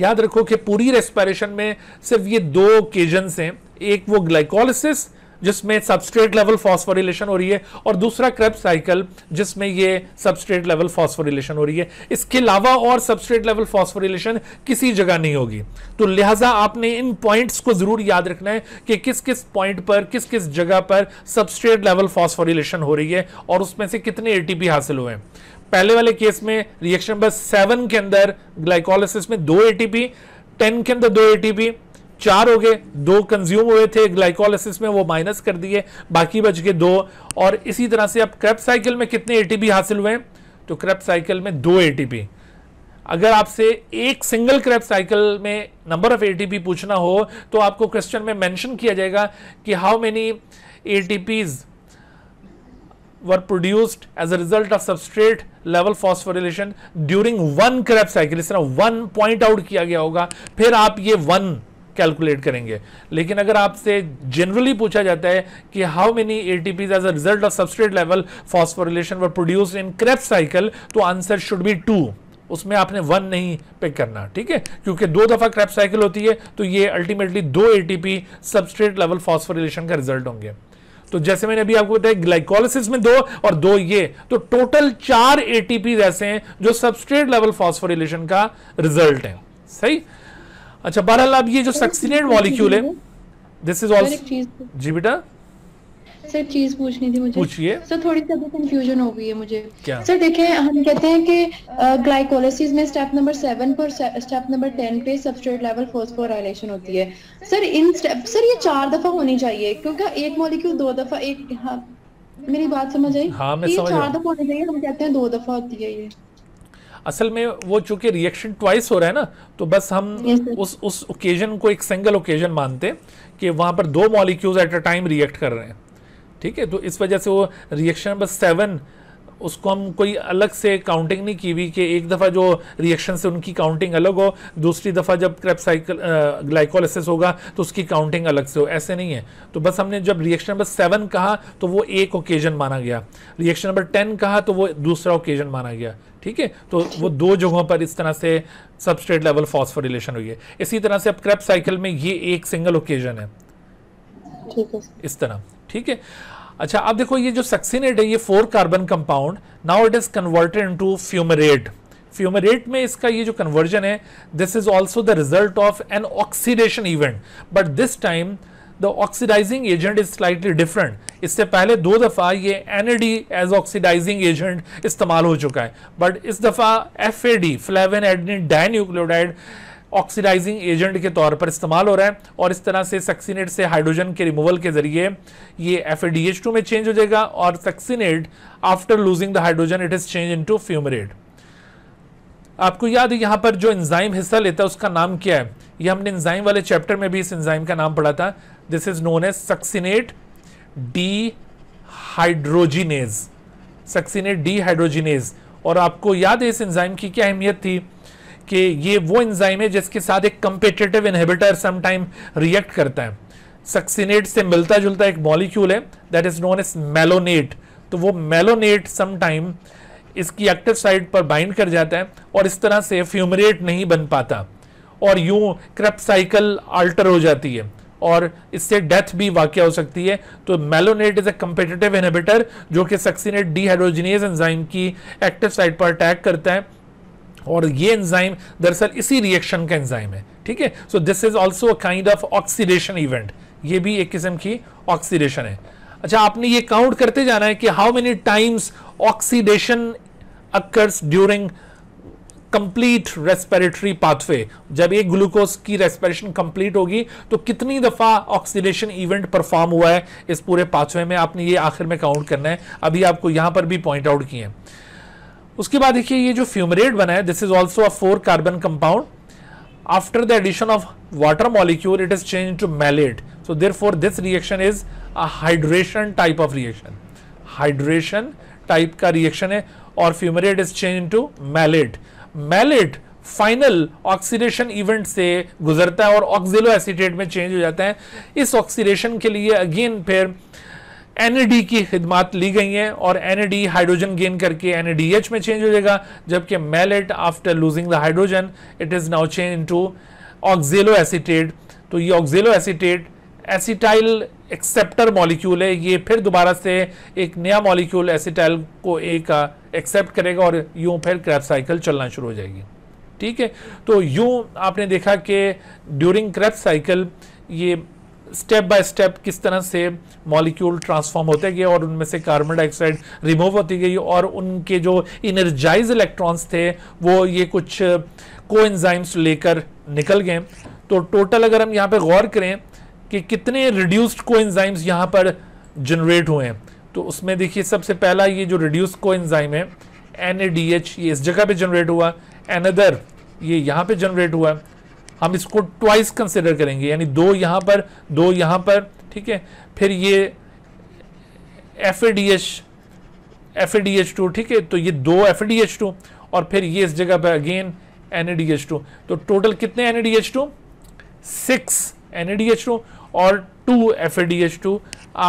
याद रखो कि पूरी रेस्पिरेशन में सिर्फ ये दो ओकेजन्स हैं एक वो ग्लाइकोलिसिस जिसमें सबस्ट्रेट लेवल फॉस्फोरिलेशन हो रही है और दूसरा क्रेप साइकिल जिसमें ये सबस्ट्रेट लेवल फॉस्फोरिलेशन हो रही है इसके अलावा और सबस्ट्रेट लेवल फॉस्फोरिलेशन किसी जगह नहीं होगी तो लिहाजा आपने इन पॉइंट्स को जरूर याद रखना है कि किस किस पॉइंट पर किस किस जगह पर सबस्ट्रेट लेवल फॉस्फोरिलेशन हो रही है और उसमें से कितने ए हासिल हुए हैं पहले वाले केस में रिएक्शन नंबर सेवन के अंदर ग्लाइकोलिस में दो ए टेन के अंदर दो एटीपी चार हो गए दो कंज्यूम हुए थे ग्लाइकोलाइसिस में वो माइनस कर दिए बाकी बच गए दो और इसी तरह से अब क्रैप साइकिल में कितने एटीपी हासिल हुए तो क्रैप साइकिल में दो एटीपी अगर आपसे एक सिंगल क्रैप साइकिल में नंबर ऑफ एटीपी पूछना हो तो आपको क्वेश्चन में मेंशन किया जाएगा कि how many A were produced as a result of substrate level phosphorylation during one Krebs cycle इस तरह वन पॉइंट आउट किया गया होगा फिर आप ये वन कैलकुलेट करेंगे लेकिन अगर आपसे जनरली पूछा जाता है कि how many A T Ps as a result of substrate level phosphorylation were produce in Krebs cycle तो आंसर शुड बी टू उसमें आपने वन नहीं पिक करना ठीक है क्योंकि दो दफा क्रैप साइकिल होती है तो ये अल्टीमेटली दो एटीपी सबस्ट्रेट लेवल फॉस्फोरिलेशन का रिजल्ट होंगे तो जैसे मैंने अभी आपको बताया ग्लाइकोलिसिस में दो और दो ये तो टोटल चार एटीपी ऐसे हैं जो सबस्ट्रेट लेवल फॉस्फोरिलेशन का रिजल्ट है सही अच्छा बहरहाल अब ये जो सक्सीनेट मॉलिक्यूल है दिस इज ऑल्सो जी बेटा सर चीज पूछनी थी मुझे पूछिए सर थोड़ी सी कंफ्यूजन हो गई है मुझे क्या? सर देखें हम कहते हैं कि ग्लाइकोलाइसिस में स्टेप नंबर सेवन पर स्टेप नंबर टेन पे सबस्ट्रेट लेवल फोस्फोराइलेशन होती है सर इन स्टेप सर ये चार दफा होनी चाहिए क्योंकि एक मॉलिक्यूल दो दफा एक हाँ, मेरी बात समझ आई हाँ, मैं समझ चार दफा होनी चाहिए हम कहते हैं दो दफा होती है ये असल में वो चूंकि रिएक्शन ट्वाइस हो रहा है ना तो बस हम उस उस ओकेजन को एक सिंगल ओकेजन मानते हैं कि वहां पर दो molecules at a time react कर रहे हैं ठीक है तो इस वजह से वो रिएक्शन नंबर सेवन उसको हम कोई अलग से काउंटिंग नहीं की हुई कि एक दफ़ा जो रिएक्शन से उनकी काउंटिंग अलग हो दूसरी दफ़ा जब क्रैप साइकिल ग्लाइकोलिस होगा तो उसकी काउंटिंग अलग से हो ऐसे नहीं है तो बस हमने जब रिएक्शन नंबर सेवन कहा तो वो एक ओकेजन माना गया रिएक्शन नंबर टेन कहा तो वो दूसरा ओकेजन माना गया ठीक है तो वो दो जगहों पर इस तरह से सबस्ट्रेट लेवल फॉस्फोरिलेशन हुई है इसी तरह से अब क्रैप साइकिल में ये एक सिंगल ओकेजन है इस तरह ठीक है अच्छा अब देखो ये जो सक्सीनेट है ये four carbon compound now it is converted into fumarate fumarate में इसका ये जो कन्वर्जन है this is also the result of an oxidation event but this time the oxidizing agent is slightly different इससे पहले दो दफ़ा ये एन एज ऑक्सीडाइजिंग एजेंट इस्तेमाल हो चुका है बट इस दफ़ा F A D flavin adenine dinucleotide oxidizing agent के तौर पर इस्तेमाल हो रहा है और इस तरह से सक्सीनेट से हाइड्रोजन के रिमूवल के जरिए ये एफ में चेंज हो जाएगा और succinate after losing the hydrogen it is change into fumarate आपको याद है यहाँ पर जो इंजाइम हिस्सा लेता है उसका नाम क्या है ये हमने इंजाइम वाले चैप्टर में भी इस इंजाइम का नाम पढ़ा था this is known as succinate dehydrogenase succinate dehydrogenase और आपको याद है इस इंजाइम की क्या अहमियत थी कि ये वो एंजाइम है जिसके साथ एक कंपेटेटिव इनहिबिटर समटाइम रिएक्ट करता है सक्सीनेट से मिलता जुलता एक मॉलिक्यूल है that is known as malonate तो वो मेलोनेट समटाइम इसकी एक्टिव साइड पर बाइंड कर जाता है और इस तरह से फ्यूमरेट नहीं बन पाता और यूं क्रप साइकिल अल्टर हो जाती है और इससे डेथ भी वाक़ हो सकती है तो malonate is a competitive inhibitor जो कि सक्सीनेट डीहाइड्रोजिनेज एंजाइम की एक्टिव साइड पर अटैक करता है और ये एंजाइम दरअसल इसी रिएक्शन का एंजाइम है ठीक है so this is also a kind of oxidation event ये भी एक किस्म की ऑक्सीडेशन है अच्छा आपने ये काउंट करते जाना है कि how many times oxidation occurs during complete respiratory pathway जब एक ग्लूकोज की रेस्पिरेशन कंप्लीट होगी तो कितनी दफ़ा ऑक्सीडेशन इवेंट परफॉर्म हुआ है इस पूरे पाथवे में आपने ये आखिर में काउंट करना है अभी आपको यहाँ पर भी पॉइंट आउट किए हैं उसके बाद देखिए ये जो फ्यूमरेट बना है this is also a four carbon compound after the addition of water molecule it is change to malate so therefore this reaction is a hydration type of reaction hydration type का reaction है और fumarate is change to malate malate final oxidation event से गुजरता है और oxalo acetate में change हो जाता है इस ऑक्सीडेशन के लिए अगेन फिर एनएडी की खिदमत ली गई हैं और एनएडी हाइड्रोजन गेन करके एनएडीएच में चेंज हो जाएगा जबकि malate after losing the hydrogen it is now change into oxaloacetate तो ये oxaloacetate acetyl acceptor molecule है ये फिर दोबारा से एक नया मॉलिक्यूल एसिटाइल को एक एक्सेप्ट करेगा और यूं फिर क्रैप साइकिल चलना शुरू हो जाएगी ठीक है तो यूँ आपने देखा कि ड्यूरिंग क्रैप साइकिल ये स्टेप बाय स्टेप किस तरह से मॉलिक्यूल ट्रांसफॉर्म होते गए और उनमें से कार्बन डाइऑक्साइड रिमूव होती गई और उनके जो इनर्जाइज इलेक्ट्रॉन्स थे वो ये कुछ कोएंजाइम्स लेकर निकल गए तो टोटल अगर हम यहाँ पे गौर करें कि कितने रिड्यूस्ड को एंजाइम्स यहाँ पर जनरेट हुए हैं तो उसमें देखिए सबसे पहला ये जो रिड्यूस कोएंजाइम है एन ये इस जगह पे जनरेट हुआ एनदर ये यहाँ पे जनरेट हुआ हम इसको ट्वाइस कंसिडर करेंगे यानी दो यहां पर दो यहां पर ठीक है फिर ये F A D H F A D H two ठीक है तो ये दो एफ डी एच टू और फिर ये इस जगह पर again N D H two तो टोटल कितने N D H two six N D H two और two F A D H two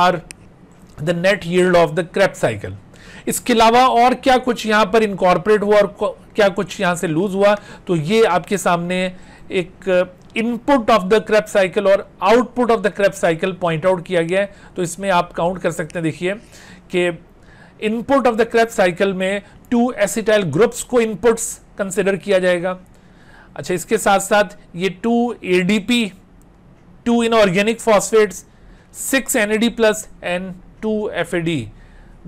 are the net yield of the Krebs cycle इसके अलावा और क्या कुछ यहां पर इनकॉर्पोरेट हुआ और क्या कुछ यहां से लूज हुआ तो ये आपके सामने एक input of the Krebs cycle और output of the Krebs cycle point out किया गया है तो इसमें आप काउंट कर सकते हैं देखिए कि input of the Krebs cycle में टू एसिटाइल ग्रुप्स को इनपुट्स कंसिडर किया जाएगा अच्छा इसके साथ साथ ये two A D P two inorganic phosphates six N A D plus and two F A D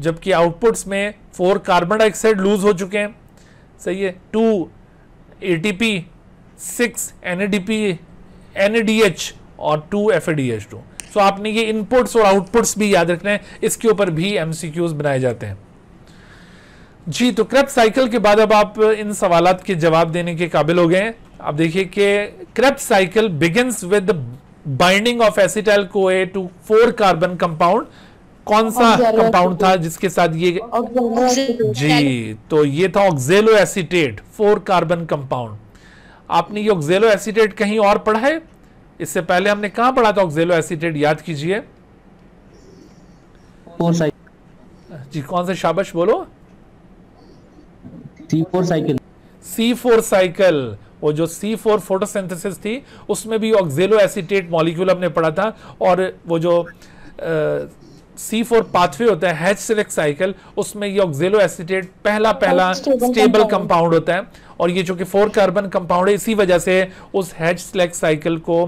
जबकि आउटपुट्स में फोर कार्बन डाइऑक्साइड लूज हो चुके हैं सही है two A T P six N और टू एफ टू सो आपने ये इनपुट्स और आउटपुट्स भी याद रखना है इसके ऊपर भी एम बनाए जाते हैं जी तो क्रेप साइकिल के बाद अब आप इन सवाल के जवाब देने के काबिल हो गए हैं आप देखिए कि Krebs cycle begins with binding of acetyl co A to four carbon compound कौन सा कंपाउंड था जिसके साथ ये जी तो ये था oxaloacetate four carbon compound आपने ये ऑक्जेलो एसिडेट कहीं और पढ़ा है इससे पहले हमने कहा पढ़ा था ऑक्जेलो एसिडेट याद कीजिए जी कौन सा शाबश बोलो C four cycle C four cycle वो जो सी फोर फोटोसेंथिस थी उसमें भी ऑक्जेलो एसिटेट मॉलिक्यूल हमने पढ़ा था और वो जो आ, सी फोर पाथवे होता है हैच सिलेक्ट साइकिल उसमें ये ऑक्जेलो एसिटेट पहला पहला स्टेबल कंपाउंड होता है और ये जो कि फोर कार्बन कंपाउंड है इसी वजह से उस हैच सिलेक्ट साइकिल को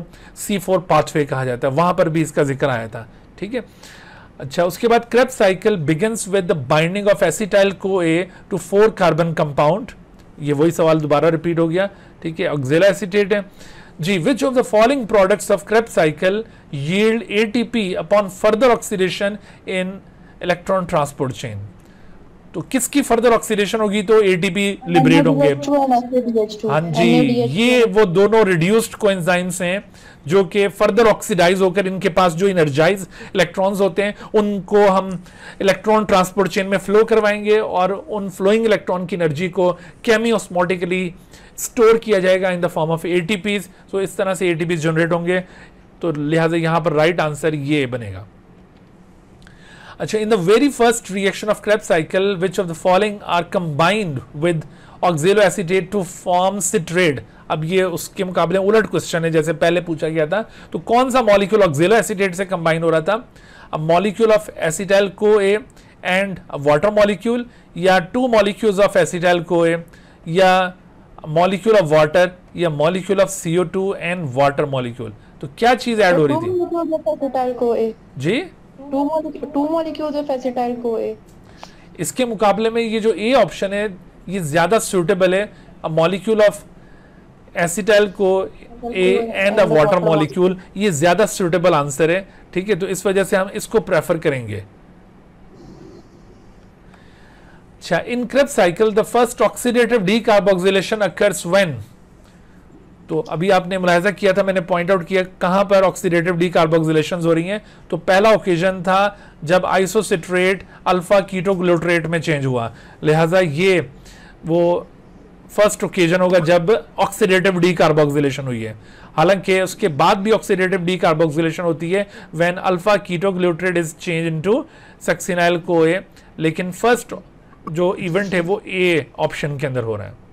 सी फोर पाथवे कहा जाता है वहां पर भी इसका जिक्र आया था ठीक है अच्छा उसके बाद Krebs cycle begins with the binding of acetyl co A to four carbon compound ये वही सवाल दोबारा रिपीट हो गया ठीक है ऑक्जेला एसिटेट है G. Which of the following products of Krebs cycle yield ATP upon further oxidation in electron transport chain तो किसकी फर्दर ऑक्सीडेशन होगी तो एटीपी लिबरेट होंगे हाँ जी ये वो दोनों रिड्यूस्ड कोएंजाइम्स हैं जो कि फर्दर ऑक्सीडाइज होकर इनके पास जो इनर्जाइज इलेक्ट्रॉन्स होते हैं उनको हम इलेक्ट्रॉन ट्रांसपोर्ट चेन में फ्लो करवाएंगे और उन फ्लोइंग इलेक्ट्रॉन की एनर्जी को केमी ऑस्मोटिकली स्टोर किया जाएगा in the form of a so तो इस तरह से ए जनरेट होंगे तो लिहाजा यहां पर राइट आंसर ये बनेगा अच्छा in the very first reaction of Krebs cycle which of the following are combined with oxaloacetate to form citrate अब ये उसके मुकाबले उलट क्वेश्चन है जैसे पहले पूछा गया था तो कौन सा मॉलिक्यूल ऑक्जेलो एसिडेट से कंबाइन हो रहा था अब molecule of acetyl co A and water molecule या two molecules of acetyl co A या मॉलिक्यूल ऑफ वाटर या molecule of CO two and water molecule तो क्या चीज ऐड तो हो रही थी जी two molecules of acetyl CoA इसके मुकाबले में ये जो ए ऑप्शन है ये ज्यादा सुटेबल है molecule of acetyl co A and a water molecule ये ज्यादा सुटेबल आंसर है ठीक है तो इस वजह से हम इसको प्रेफर करेंगे Achha, अच्छा, in Krebs cycle, the first oxidative decarboxylation occurs when? तो अभी आपने मुलाजा किया था मैंने पॉइंट आउट किया कहाँ पर ऑक्सीडेटिव डीकार्बोक्सिलेशन हो रही हैं तो पहला ओकेजन था जब आइसोसिट्रेट अल्फा कीटोग्लूट्रेट में चेंज हुआ लिहाजा ये वो फर्स्ट ओकेजन होगा जब ऑक्सीडेटिव डीकार्बोक्सिलेशन हुई है हालांकि उसके बाद भी ऑक्सीडेटिव डीकार्बोक्सिलेशन होती है when alpha ketoglutarate is change into succinyl CoA लेकिन फर्स्ट जो इवेंट है वो ए ऑप्शन के अंदर हो रहा है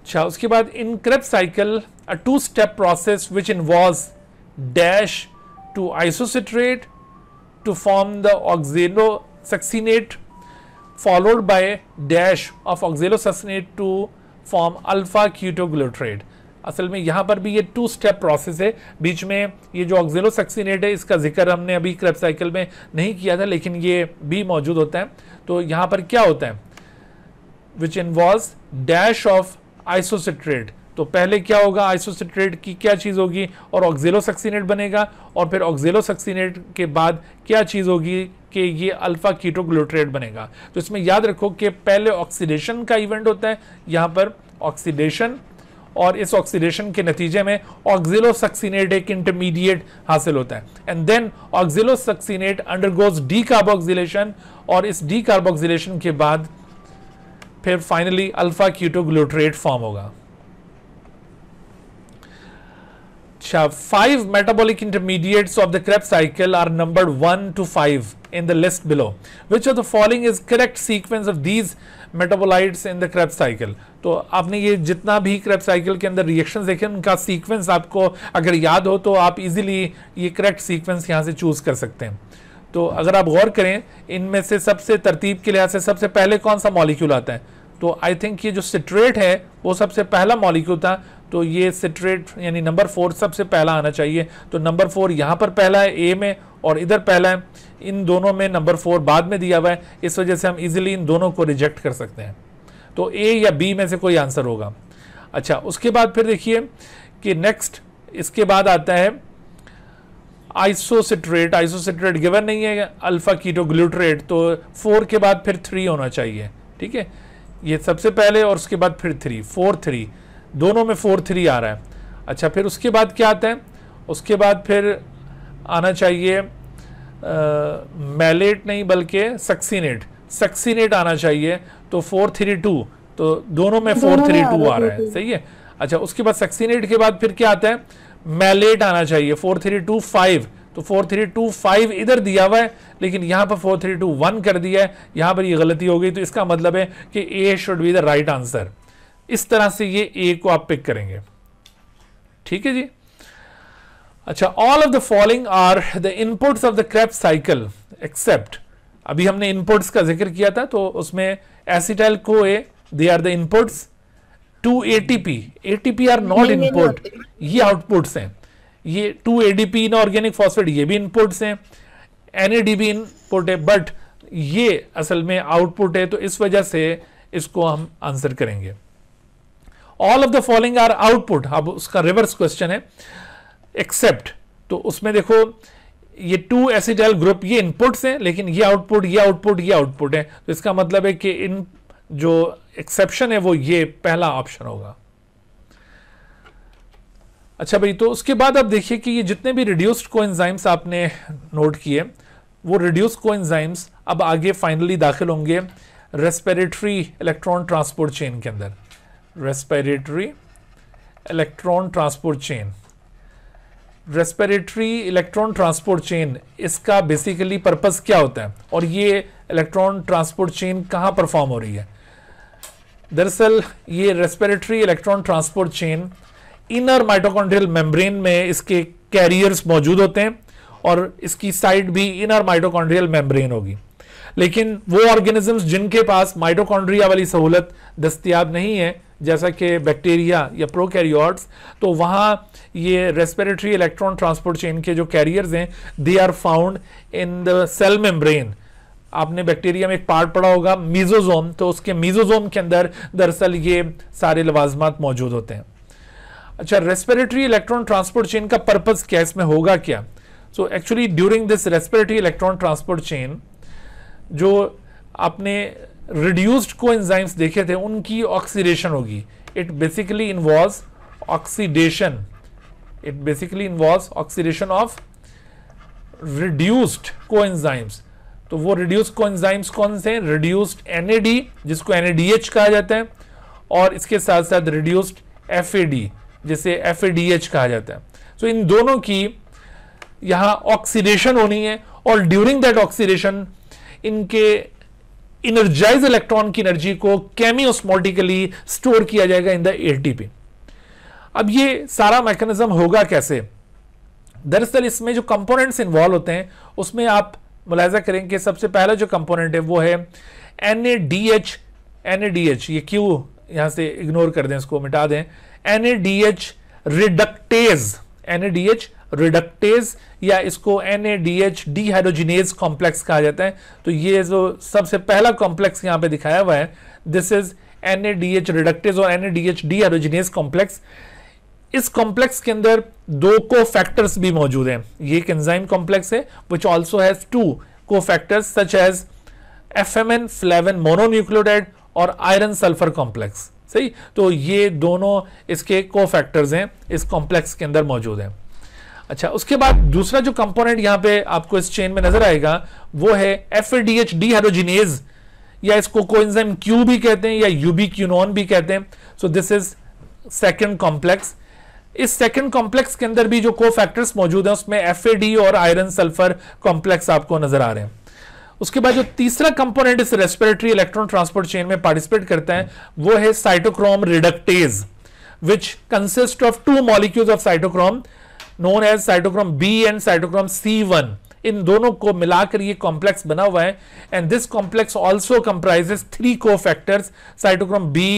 अच्छा उसके बाद in Krebs cycle a two step process which involve dash to isocitrate to form the oxalosuccinate followed followed dash of oxalosuccinate to form alpha ketoglutarate असल में यहाँ पर भी ये टू स्टेप प्रोसेस है बीच में ये जो ऑक्जेलो सक्सीनेट है इसका जिक्र हमने अभी क्रेप साइकिल में नहीं किया था लेकिन ये भी मौजूद होता है तो यहाँ पर क्या होता है which involve dash of isocitrate तो पहले क्या होगा आइसोसिट्रेट की क्या चीज़ होगी और ऑक्जेलोसक्सीनेट बनेगा और फिर ऑक्जेलोसक्सीनेट के बाद क्या चीज़ होगी कि ये अल्फा कीटोग्लूट्रेट बनेगा तो इसमें याद रखो कि पहले ऑक्सीडेशन का इवेंट होता है यहाँ पर ऑक्सीडेशन और इस ऑक्सीडेशन के नतीजे में ऑक्जिलोसक्सीनेट एक इंटरमीडिएट हासिल होता है and then oxalosuccinate undergoes decarboxylation और इस डी कार्बोक्सिलेशन के बाद फिर फाइनली अल्फा क्यूटोग्लूट्रेट फॉर्म होगा अच्छा five metabolic intermediates of the Krebs cycle are number one to five in the list below which of the following is correct sequence of these metabolite in the Krebs cycle तो आपने ये जितना भी Krebs cycle के अंदर reaction देखे उनका sequence आपको अगर याद हो तो आप इजीली ये करेक्ट सीक्वेंस यहाँ से चूज़ कर सकते हैं तो अगर आप गौर करें इनमें से सबसे तरतीब के लिहाज से सबसे पहले कौन सा मॉलिक्यूल आता है तो आई थिंक ये जो सिट्रेट है वो सबसे पहला मॉलिक्यूल था तो ये सिट्रेट यानी नंबर फोर सबसे पहला आना चाहिए तो नंबर फोर यहाँ पर पहला है ए में और इधर पहला है इन दोनों में नंबर फोर बाद में दिया हुआ है इस वजह से हम इजीली इन दोनों को रिजेक्ट कर सकते हैं तो ए या बी में से कोई आंसर होगा अच्छा उसके बाद फिर देखिए कि नेक्स्ट इसके बाद आता है आइसोसिट्रेट आइसोसिट्रेट गिवन नहीं है अल्फा ग्लूट्रेट तो फोर के बाद फिर थ्री होना चाहिए ठीक है ये सबसे पहले और उसके बाद फिर थ्री फोर थ्री दोनों में फोर थ्री आ रहा है अच्छा फिर उसके बाद क्या आता है उसके बाद फिर आना चाहिए मैलेट नहीं बल्कि सक्सीनेट सक्सीनेट आना चाहिए तो फोर थ्री टू तो दोनों में फोर थ्री टू आ रहा है सही है अच्छा उसके बाद एट के बाद फिर क्या आता है मैलेट आना चाहिए फोर थ्री टू फाइव तो फोर थ्री टू फाइव इधर दिया हुआ है लेकिन यहां पर फोर थ्री टू वन कर दिया है यहां पर ये यह गलती हो गई तो इसका मतलब है कि A should be the right answer इस तरह से ये ए को आप पिक करेंगे ठीक है जी अच्छा all of the following are the inputs of the Krebs cycle except अभी हमने इनपुट्स का जिक्र किया था तो उसमें acetyl co A they are the inputs two A T A T are not input ये आउटपुट्स हैं ये two A D P inorganic phosphate ये भी इनपुट्स हैं एन ए डी भी इनपुट है बट ये असल में आउटपुट है तो इस वजह से इसको हम आंसर करेंगे all of the following are output अब उसका रिवर्स क्वेश्चन है एक्सेप्ट तो उसमें देखो ये टू एसिटाइल ग्रुप ये इनपुट्स हैं लेकिन ये आउटपुट ये आउटपुट ये आउटपुट है तो इसका मतलब है कि इन जो एक्सेप्शन है वो ये पहला ऑप्शन होगा अच्छा भाई तो उसके बाद आप देखिए कि ये जितने भी रिड्यूस्ड को आपने नोट किए वो रिड्यूस्ड को अब आगे फाइनली दाखिल होंगे रेस्पिरेटरी इलेक्ट्रॉन ट्रांसपोर्ट चेन के अंदर respiratory electron transport chain respiratory electron transport chain इसका बेसिकली पर्पस क्या होता है और ये इलेक्ट्रॉन ट्रांसपोर्ट चेन कहाँ परफॉर्म हो रही है दरअसल ये respiratory electron transport chain inner mitochondrial membrane में इसके कैरियर्स मौजूद होते हैं और इसकी साइड भी इनर माइटोकॉन्ड्रियल मेम्ब्रेन होगी लेकिन वो ऑर्गेनिजम्स जिनके पास माइटोकॉन्ड्रिया वाली सहूलत दस्तियाब नहीं है जैसा कि बैक्टीरिया या प्रोकैरियोट्स तो वहाँ ये रेस्पिरेटरी इलेक्ट्रॉन ट्रांसपोर्ट चेन के जो कैरियर्स हैं they are found in the cell membrane आपने बैक्टीरिया में एक पार्ट पढ़ा होगा मीजोजोम तो उसके मीजोजोम के अंदर दरअसल ये सारे लवाजमात मौजूद होते हैं अच्छा रेस्पिरेटरी इलेक्ट्रॉन ट्रांसपोर्ट चेन का पर्पज़ क्या इसमें होगा क्या so actually during this respiratory electron transport chain जो आपने रिड्यूस्ड को एंजाइम्स देखे थे उनकी ऑक्सीडेशन होगी it basically involve oxidation it basically involve oxidation of reduced coenzymes तो वो रिड्यूस्ड को एंजाइम्स कौन से हैं रिड्यूस्ड एन जिसको एनएडीएच कहा जाता है और इसके साथ साथ रिड्यूस्ड एफ जिसे एफ कहा जाता है तो so, इन दोनों की यहां ऑक्सीडेशन होनी है और ड्यूरिंग दैट ऑक्सीडेशन इनके इनर्जाइज इलेक्ट्रॉन की एनर्जी को केमियोस्मोटिकली स्टोर किया जाएगा इन द एटीपी अब ये सारा मैकेनिज्म होगा कैसे दरअसल इसमें जो कंपोनेंट्स इन्वॉल्व होते हैं उसमें आप मुलायजा करेंगे सबसे पहला जो कंपोनेंट है वो है N A D H N A D H ये क्यू यहां से इग्नोर कर दें इसको मिटा दें N A D H reductase N A D H reductase या इसको N A D H D dehydrogenase complex कहा जाता है तो ये जो सबसे पहला कॉम्प्लेक्स यहाँ पे दिखाया हुआ है this is N A D H reductase और N A D H D dehydrogenase complex इस कॉम्प्लेक्स के अंदर दो को फैक्टर्स भी मौजूद हैं ये एक एंजाइम कॉम्प्लेक्स है which also has two cofactors such as F M N flavin mononucleotide और आयरन सल्फर कॉम्प्लेक्स सही तो ये दोनों इसके को फैक्टर्स हैं इस कॉम्प्लेक्स के अंदर मौजूद हैं अच्छा उसके बाद दूसरा जो कंपोनेंट यहां पे आपको इस चेन में नजर आएगा वो है F D H dehydrogenase या इसको कोइंजाइम क्यू भी कहते हैं या यूबी क्यूनॉन भी कहते हैं so this is second complex इस सेकेंड कॉम्प्लेक्स के अंदर भी जो को फैक्टर्स मौजूद है उसमें एफ और आयरन सल्फर कॉम्प्लेक्स आपको नजर आ रहे हैं उसके बाद जो तीसरा कंपोनेंट इस रेस्पिरेटरी इलेक्ट्रॉन ट्रांसपोर्ट चेन में पार्टिसिपेट करता है वो है cytochrome reductase which consist of two molecules of cytochrome known as cytochrome B and cytochrome C one इन दोनों को मिलाकर ये कॉम्प्लेक्स बना हुआ है and this complex also comprises three cofactors cytochrome B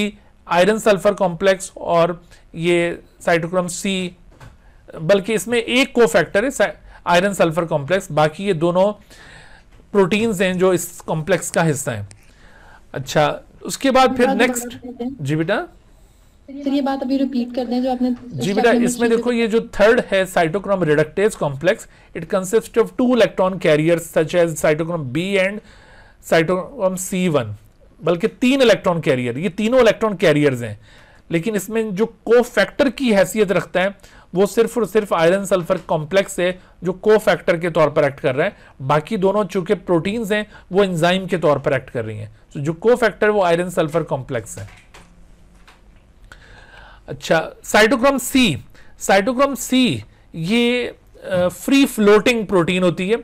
iron sulphur complex और ये साइटोक्रोम सी बल्कि इसमें एक को फैक्टर है आयरन सल्फर कॉम्प्लेक्स बाकी ये दोनों प्रोटीन्स हैं जो इस कॉम्प्लेक्स का हिस्सा हैं अच्छा उसके बाद फिर नेक्स्ट जी बेटा फिर ये बात अभी रिपीट कर दें जो आपने जी बेटा इसमें देखो ये जो थर्ड है cytochrome reductase complex it consist of two electron carrier such as cytochrome B and cytochrome C one बल्कि तीन इलेक्ट्रॉन कैरियर ये तीनों इलेक्ट्रॉन कैरियर्स हैं लेकिन इसमें जो को फैक्टर की हैसियत रखता है वो सिर्फ और सिर्फ आयरन सल्फर कॉम्प्लेक्स है जो को फैक्टर के तौर पर एक्ट कर रहा है बाकी दोनों चूंकि प्रोटीन्स हैं वो एंजाइम के तौर पर एक्ट कर रही हैं तो जो को फैक्टर वो आयरन सल्फर कॉम्प्लेक्स है अच्छा साइटोक्रोम सी साइटोक्रोम सी ये फ्री फ्लोटिंग प्रोटीन होती है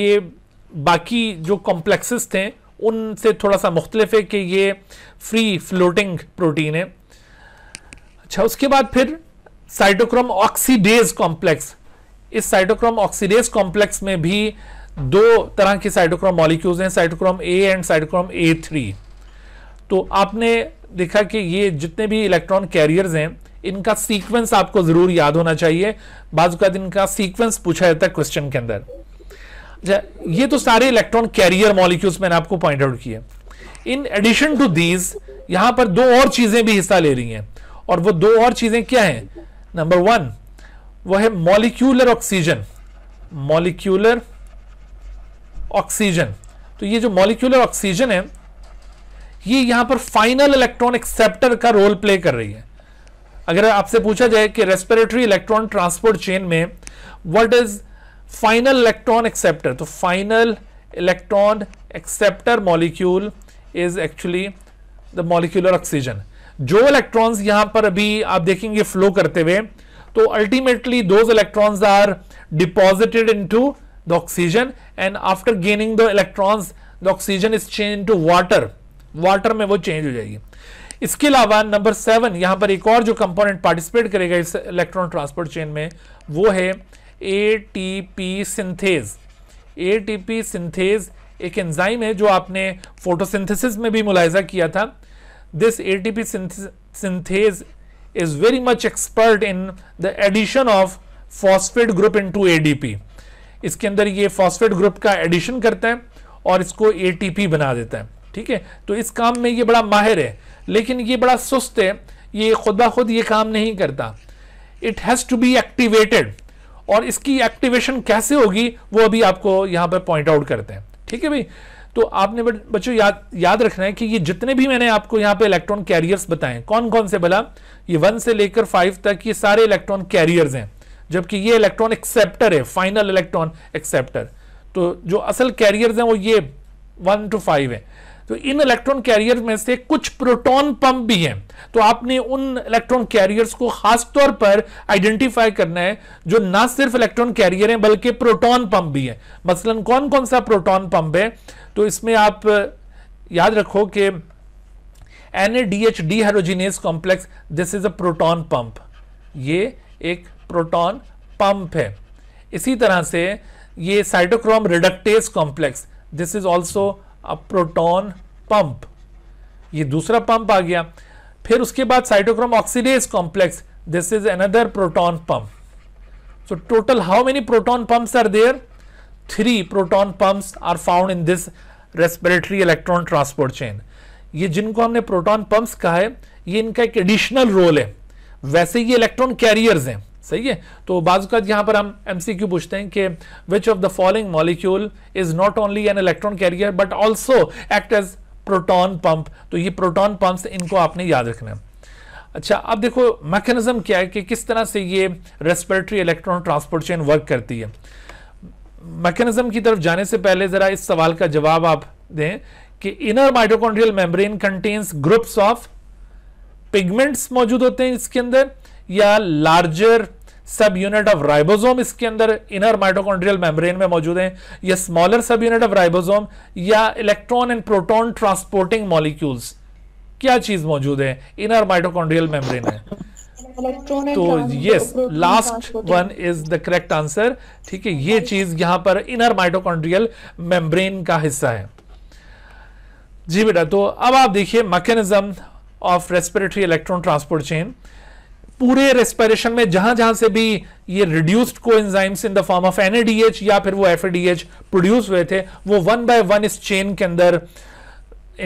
ये बाकी जो कॉम्प्लेक्सेस थे उनसे थोड़ा सा मुख्तलिफ है कि ये फ्री फ्लोटिंग प्रोटीन है अच्छा उसके बाद फिर साइटोक्रोम ऑक्सीडेज कॉम्प्लेक्स इस साइटोक्रोम ऑक्सीडेज कॉम्प्लेक्स में भी दो तरह के साइटोक्रोम मॉलिक्यूल्स हैं cytochrome A and cytochrome A three तो आपने देखा कि ये जितने भी इलेक्ट्रॉन कैरियर्स हैं इनका सीक्वेंस आपको जरूर याद होना चाहिए बाजुकात इनका सीक्वेंस पूछा जाता है क्वेश्चन के अंदर अच्छा, ये तो सारे इलेक्ट्रॉन कैरियर मॉलिक्यूल्स मैंने आपको पॉइंट आउट किए इन एडिशन टू दीज यहां पर दो और चीजें भी हिस्सा ले रही हैं और वो दो और चीजें क्या हैं नंबर वन वो है मॉलिक्यूलर ऑक्सीजन मॉलिक्यूलर ऑक्सीजन तो ये जो मॉलिक्यूलर ऑक्सीजन है ये यहां पर फाइनल इलेक्ट्रॉन एक्सेप्टर का रोल प्ले कर रही है अगर आपसे पूछा जाए कि रेस्पिरेटरी इलेक्ट्रॉन ट्रांसपोर्ट चेन में what is final electron acceptor तो final electron acceptor molecule is actually the molecular oxygen जो इलेक्ट्रॉन्स यहां पर अभी आप देखेंगे फ्लो करते हुए तो अल्टीमेटली दो electrons are deposited in the oxygen and after gaining the electrons the oxygen is change to water water में वो चेंज हो जाएगी इसके अलावा नंबर सेवन यहां पर एक और जो कंपोनेंट पार्टिसिपेट करेगा इस इलेक्ट्रॉन ट्रांसपोर्ट चेन में वो है A T P synthase A T P synthase एक एंजाइम है जो आपने फोटोसिंथेसिस में भी मुलायजा किया था this A T P synthase is very much expert in the addition of phosphate group D P इसके अंदर ये फॉस्फेट ग्रुप का एडिशन करता है और इसको एटीपी बना देता है ठीक है तो इस काम में ये बड़ा माहिर है लेकिन ये बड़ा सुस्त है ये खुद ब खुद ये काम नहीं करता it has to be activated और इसकी एक्टिवेशन कैसे होगी वो अभी आपको यहाँ पर पॉइंट आउट करते हैं ठीक है भाई तो आपने बच्चों याद याद रखना है कि ये जितने भी मैंने आपको यहाँ पे इलेक्ट्रॉन कैरियर्स बताए कौन कौन से भला ये वन से लेकर फाइव तक ये सारे इलेक्ट्रॉन कैरियर्स हैं जबकि ये इलेक्ट्रॉन एक्सेप्टर है फाइनल इलेक्ट्रॉन एक्सेप्टर तो जो असल कैरियर्स हैं वो ये वन टू फाइव है तो इन इलेक्ट्रॉन कैरियर में से कुछ प्रोटॉन पंप भी हैं तो आपने उन इलेक्ट्रॉन कैरियर्स को खास तौर पर आइडेंटिफाई करना है जो ना सिर्फ इलेक्ट्रॉन कैरियर हैं बल्कि प्रोटॉन पंप भी हैं मसलन कौन कौन सा प्रोटॉन पंप है तो इसमें आप याद रखो कि D H dehydrogenase complex this is a proton pump ये एक प्रोटॉन पंप है इसी तरह से ये cytochrome reductase complex this is also अब प्रोटॉन पंप ये दूसरा पंप आ गया फिर उसके बाद cytochrome oxidase complex this is another proton pump so total how many proton pump are there three proton pump are found in this respiratory electron transport chain ये जिनको हमने प्रोटॉन पंप्स कहा है ये इनका एक एडिशनल रोल है वैसे ये इलेक्ट्रॉन कैरियर्स हैं सही है तो बाजूकात यहां पर हम एमसीक्यू पूछते हैं कि which of the following molecule is not only an electron carrier but also act as proton pump तो ये प्रोटॉन पंप्स इनको आपने याद रखना है अच्छा अब देखो मैकेनिज्म क्या है कि किस तरह से ये respiratory electron transport chain work करती है मैकेनिज्म की तरफ जाने से पहले जरा इस सवाल का जवाब आप दें कि inner mitochondrial membrane contains groups of pigments मौजूद होते हैं इसके अंदर या लार्जर सब यूनिट ऑफ राइबोसोम इसके अंदर इनर माइटोकॉन्ड्रियल मेम्ब्रेन में मौजूद हैं ये smaller subunit of ribosome या electron and proton transporting molecules क्या चीज मौजूद है इनर माइटोकॉन्ड्रियल मेम्ब्रेन में तो yes last one is the correct answer ठीक है ये चीज यहां पर इनर माइटोकॉन्ड्रियल मेम्ब्रेन का हिस्सा है जी बेटा तो अब आप देखिए mechanism of respiratory electron transport chain पूरे रेस्पिरेशन में जहां जहां से भी ये reduced coenzymes in the form of NADH या फिर वो एफ प्रोड्यूस हुए थे वो वन बाय वन इस चेन के अंदर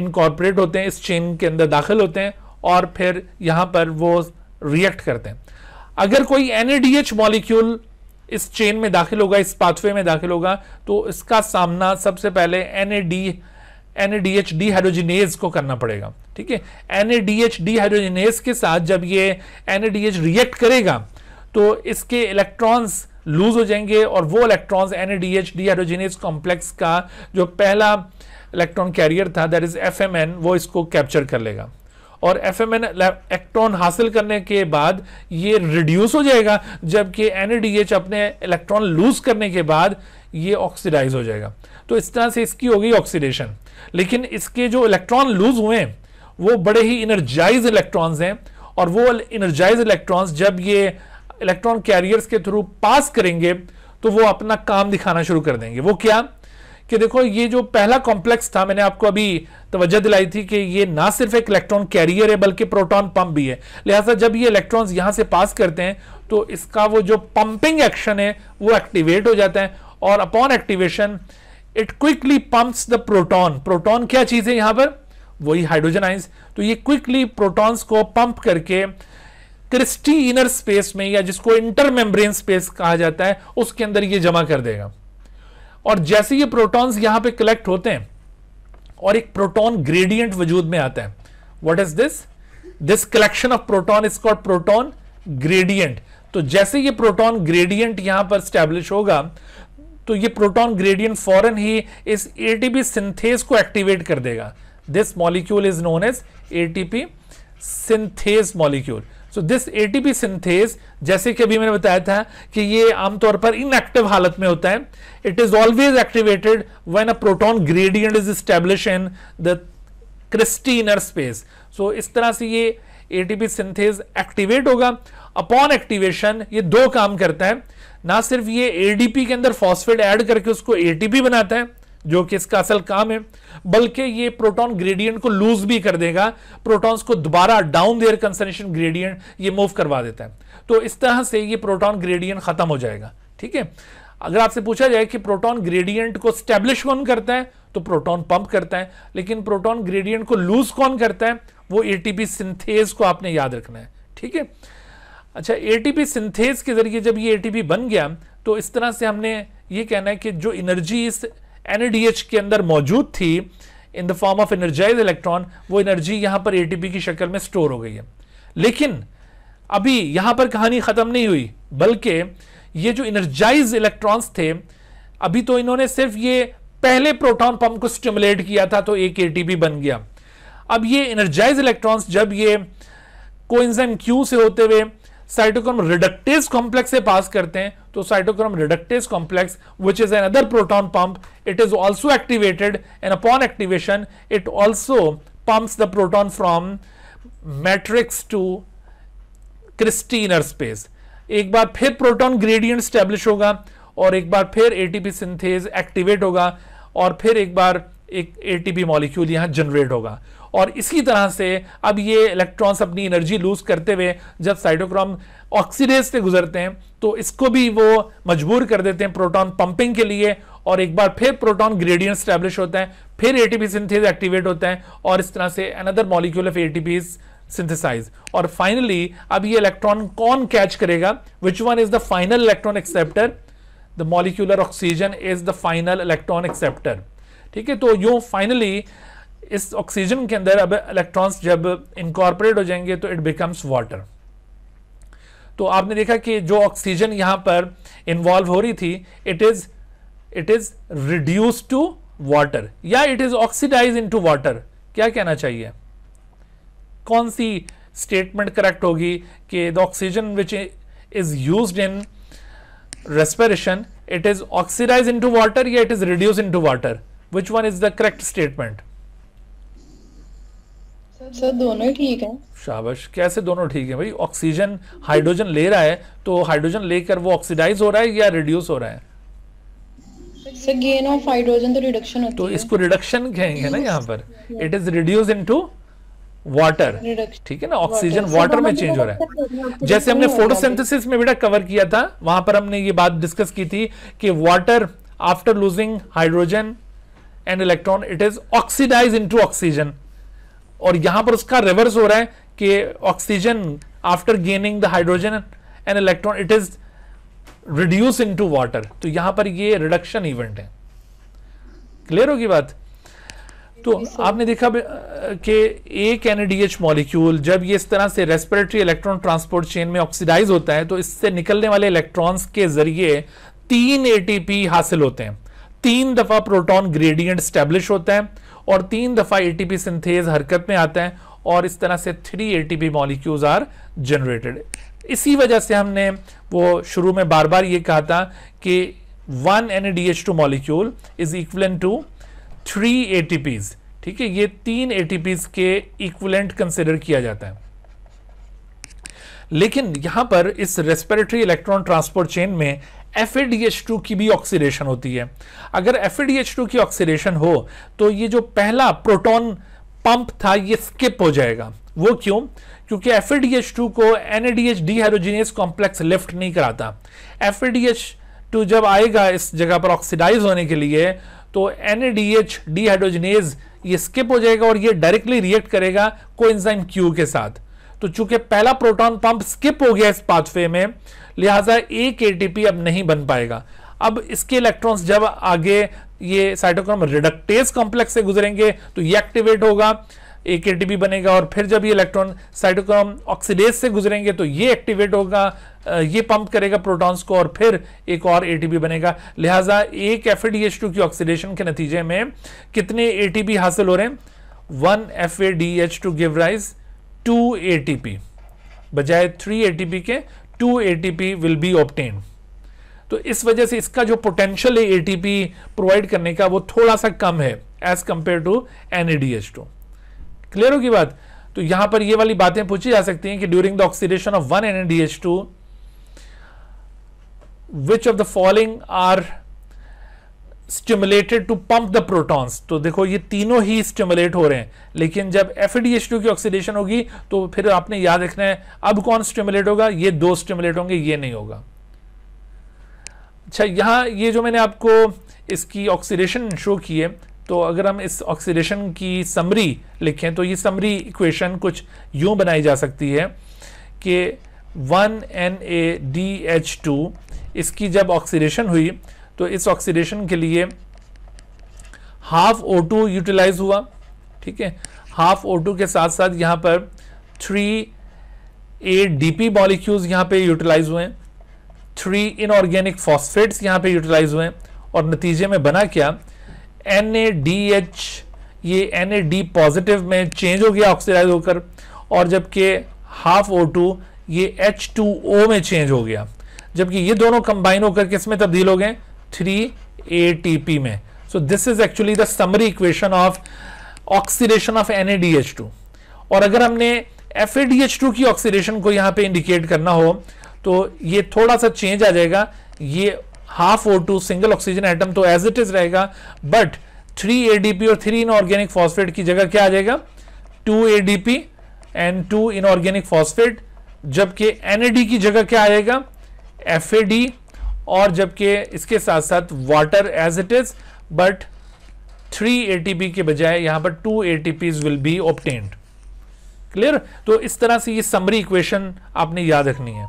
इनकॉर्पोरेट होते हैं इस चेन के अंदर दाखिल होते हैं और फिर यहां पर वो रिएक्ट करते हैं अगर कोई एनएडीएच मॉलिक्यूल इस चेन में दाखिल होगा इस पाथवे में दाखिल होगा तो इसका सामना सबसे पहले एनएडी एनएडीएच हाइड्रोजिनेज को करना पड़ेगा ठीक है एनएडीएच हाइड्रोजिनेज के साथ जब ये एनएडीएच रिएक्ट करेगा तो इसके इलेक्ट्रॉन्स लूज हो जाएंगे और वो इलेक्ट्रॉन्स एनएडीएच हाइड्रोजिनेज कॉम्प्लेक्स का जो पहला इलेक्ट्रॉन कैरियर था दैट इज एन वो इसको कैप्चर कर लेगा और एफ एम एन इलेक्ट्रॉन हासिल करने के बाद ये रिड्यूस हो जाएगा जबकि एन अपने इलेक्ट्रॉन लूज करने के बाद ये ऑक्सीडाइज हो जाएगा तो इस तरह से इसकी होगी ऑक्सीडेशन लेकिन इसके जो इलेक्ट्रॉन लूज हुए हैं वो बड़े ही इनर्जाइज इलेक्ट्रॉन्स हैं और वो इनर्जाइज इलेक्ट्रॉन्स जब ये इलेक्ट्रॉन कैरियर्स के थ्रू पास करेंगे तो वो अपना काम दिखाना शुरू कर देंगे वो क्या कि देखो ये जो पहला कॉम्प्लेक्स था मैंने आपको अभी तवज्जो दिलाई थी कि ये ना सिर्फ एक इलेक्ट्रॉन कैरियर है बल्कि प्रोटॉन पंप भी है लिहाजा जब ये इलेक्ट्रॉन्स यहां से पास करते हैं तो इसका वो जो पंपिंग एक्शन है वो एक्टिवेट हो जाता है और upon activation it quickly pumps the proton proton क्या चीज है यहां पर वही हाइड्रोजन आइंस तो ये क्विकली प्रोटॉन्स को पंप करके क्रिस्टी इनर स्पेस में या जिसको मेम्ब्रेन स्पेस कहा जाता है उसके अंदर ये जमा कर देगा और जैसे ये प्रोटॉन्स यहां पे कलेक्ट होते हैं और एक प्रोटॉन ग्रेडियंट वजूद में आता है what is this this collection of proton is called proton gradient तो जैसे ये प्रोटॉन ग्रेडियंट यहां पर स्टैब्लिश होगा तो ये प्रोटॉन ग्रेडियंट फॉरन ही इस एटीपी सिंथेस को एक्टिवेट कर देगा this molecule is known as ATP synthase molecule so this ATP synthase जैसे कि अभी मैंने बताया था कि ये आमतौर पर इनएक्टिव हालत में होता है it is always activated when a proton gradient is establish in the cristae inner space so इस तरह से ये एटीपी सिंथेस एक्टिवेट होगा अपॉन एक्टिवेशन ये दो काम करता है ना सिर्फ ये एडीपी के अंदर फॉस्फेट ऐड करके उसको एटीपी बनाता है जो कि इसका असल काम है बल्कि ये प्रोटॉन ग्रेडियंट को लूज भी कर देगा प्रोटॉन्स को दोबारा डाउन देयर कंसनेशन ग्रेडियंट ये मूव करवा देता है तो इस तरह से ये प्रोटॉन ग्रेडियंट खत्म हो जाएगा ठीक है अगर आपसे पूछा जाए कि प्रोटॉन ग्रेडियंट को स्टैब्लिश कौन करता है तो प्रोटॉन पंप करता है लेकिन प्रोटॉन ग्रेडियंट को लूज कौन करता है वो एटीपी सिंथेज को आपने याद रखना है ठीक है अच्छा एटीपी सिंथेस के जरिए जब ये एटीपी बन गया तो इस तरह से हमने ये कहना है कि जो एनर्जी इस एनडीएच के अंदर मौजूद थी in the form of energize electron वो एनर्जी यहां पर एटीपी की शक्ल में स्टोर हो गई है लेकिन अभी यहां पर कहानी खत्म नहीं हुई बल्कि ये जो एनर्जाइज इलेक्ट्रॉन्स थे अभी तो इन्होंने सिर्फ ये पहले प्रोटॉन पंप को स्टिमुलेट किया था तो एक एटीपी बन गया अब ये एनर्जाइज इलेक्ट्रॉन्स जब ये कोइंजाइम क्यू से होते हुए साइटोक्रोम रिडक्टेज कॉम्प्लेक्स से पास करते हैं तो cytochrome reductase complex which is an other proton pump it is also activated and upon activation it also pumps the proton from matrix to क्रिस्टीनर space एक बार फिर प्रोटॉन ग्रेडियंट स्टेब्लिश होगा और एक बार फिर एटीपी सिंथेज एक्टिवेट होगा और फिर एक बार एक एटीपी मॉलिक्यूल यहां जनरेट होगा और इसी तरह से अब ये इलेक्ट्रॉन्स अपनी एनर्जी लूज करते हुए जब साइटोक्रोम ऑक्सीडेज से गुजरते हैं तो इसको भी वो मजबूर कर देते हैं प्रोटॉन पंपिंग के लिए और एक बार फिर प्रोटॉन ग्रेडियंट स्टैब्लिश होता है फिर एटीपी सिंथेज एक्टिवेट होता है और इस तरह से another molecule of A synthesize और फाइनली अब ये इलेक्ट्रॉन कौन कैच करेगा which one is the final electron acceptor the molecular oxygen is the final electron acceptor ठीक है तो यू फाइनली इस ऑक्सीजन के अंदर अब इलेक्ट्रॉन्स जब इनकॉर्पोरेट हो जाएंगे तो इट बिकम्स वाटर तो आपने देखा कि जो ऑक्सीजन यहां पर इन्वॉल्व हो रही थी it is it is reduce to water या it is oxidize into water क्या कहना चाहिए कौन सी स्टेटमेंट करेक्ट होगी कि the oxygen which is use in it is oxidize into water या it is reduce into water which one is the correct statement दोनों ठीक है शाबाश कैसे दोनों ठीक है भाई ऑक्सीजन हाइड्रोजन ले रहा है तो हाइड्रोजन लेकर वो ऑक्सीडाइज हो रहा है या रिड्यूस हो रहा है तो, तो इसको रिडक्शन कहेंगे ना यहाँ पर it is reduce to water ठीक है ना ऑक्सीजन वाटर में चेंज हो रहा है जैसे हमने फोटोसिंथेसिस में बेटा कवर किया था वहां पर हमने ये बात डिस्कस की थी कि water after losing hydrogen and electron it is oxidize into oxygen और यहां पर उसका रिवर्स हो रहा है कि oxygen after gaining the hydrogen and electron it is reduce into water तो यहां पर ये रिडक्शन इवेंट है क्लियर होगी बात तो आपने देखा कि एक एनएडीएच मॉलिक्यूल जब ये इस तरह से रेस्पिरेटरी इलेक्ट्रॉन ट्रांसपोर्ट चेन में ऑक्सीडाइज होता है तो इससे निकलने वाले इलेक्ट्रॉन्स के जरिए तीन एटीपी हासिल होते हैं तीन दफा प्रोटॉन ग्रेडियंट स्टेब्लिश होता है और तीन दफ़ा ए सिंथेज हरकत में आते हैं और इस तरह से three A molecules are generated इसी वजह से हमने वो शुरू में बार बार ये कहा था कि one N D H two molecule is equal to three A ठीक है ये तीन ए के इक्वलेंट कंसिडर किया जाता है लेकिन यहां पर इस रेस्पिरेटरी इलेक्ट्रॉन ट्रांसपोर्ट चेन में एफ की भी ऑक्सीडेशन होती है अगर एफ की ऑक्सीडेशन हो तो ये जो पहला प्रोटॉन पंप था ये स्किप हो जाएगा वो क्यों क्योंकि एफ को एन डीहाइड्रोजीनियस कॉम्प्लेक्स लिफ्ट नहीं कराता एफ टू जब आएगा इस जगह पर ऑक्सीडाइज होने के लिए तो एन डीहाइड्रोजनेज ये स्किप हो जाएगा और ये डायरेक्टली रिएक्ट करेगा को क्यू के साथ तो चूंकि पहला प्रोटॉन पंप स्किप हो गया इस पाथवे में लिहाजा एक ए अब नहीं बन पाएगा अब इसके इलेक्ट्रॉन्स जब आगे ये साइटोक्रोम रिडक्टेज कॉम्प्लेक्स से गुजरेंगे तो ये एक्टिवेट होगा एक एटीपी बनेगा और फिर जब ये इलेक्ट्रॉन साइटोक्रोम ऑक्सीडेज से गुजरेंगे तो ये एक्टिवेट होगा ये पंप करेगा प्रोटॉन्स को और फिर एक और एटीपी बनेगा लिहाजा एक एफ e की ऑक्सीडेशन के नतीजे में कितने एटीपी हासिल हो रहे हैं one F A D H two give rise to A बजाय थ्री ए के two A will be obtain तो इस वजह से इसका जो पोटेंशियल है ए प्रोवाइड करने का वो थोड़ा सा कम है as compared to N clear होगी बात तो यहां पर ये वाली बातें पूछी जा सकती हैं कि during the oxidation of one N H two which of the following are stimulated to pump the protons तो देखो ये तीनों ही स्टिमुलेट हो रहे हैं लेकिन जब एफ की ऑक्सीडेशन होगी तो फिर आपने याद रखना है अब कौन स्टिमुलेट होगा ये दो स्टिमुलेट होंगे ये नहीं होगा अच्छा यहां ये जो मैंने आपको इसकी ऑक्सीडेशन शो की है तो अगर हम इस ऑक्सीडेशन की समरी लिखें तो ये समरी इक्वेशन कुछ यूं बनाई जा सकती है कि one N A D H two इसकी जब ऑक्सीडेशन हुई तो इस ऑक्सीडेशन के लिए हाफ ओ टू यूटिलाइज हुआ ठीक है हाफ ओ टू के साथ साथ यहां पर three A D P molecules यहां पर यूटिलाइज हुए थ्री इनऑर्गेनिक फॉस्फेट्स यहां पे यूटिलाइज हुए और नतीजे में बना क्या एन ए डी एच ये एन ए डी पॉजिटिव में चेंज हो गया ऑक्सीडाइज होकर और जबकि हाफ ओ टू ये एच टू ओ में चेंज हो गया जबकि ये दोनों कंबाइन होकर किस में तब्दील हो गए थ्री ए में the this equation of oxidation of N A D H two और अगर हमने टू की ऑक्सीडेशन को यहाँ पे इंडिकेट करना हो तो ये थोड़ा सा चेंज आ जाएगा ये half O two single oxygen atom तो एज इट इज रहेगा बट थ्री एडीपी और थ्री इनऑर्गेनिक फॉस्फेट की जगह क्या आ जाएगा two ADP and two inorganic phosphate जबकि एनएडी की जगह क्या जाएगा एफ ए डी और जबकि इसके साथ साथ water as it is but three A के बजाय यहां पर two A will be obtained clear तो इस तरह से ये समरी इक्वेशन आपने याद रखनी है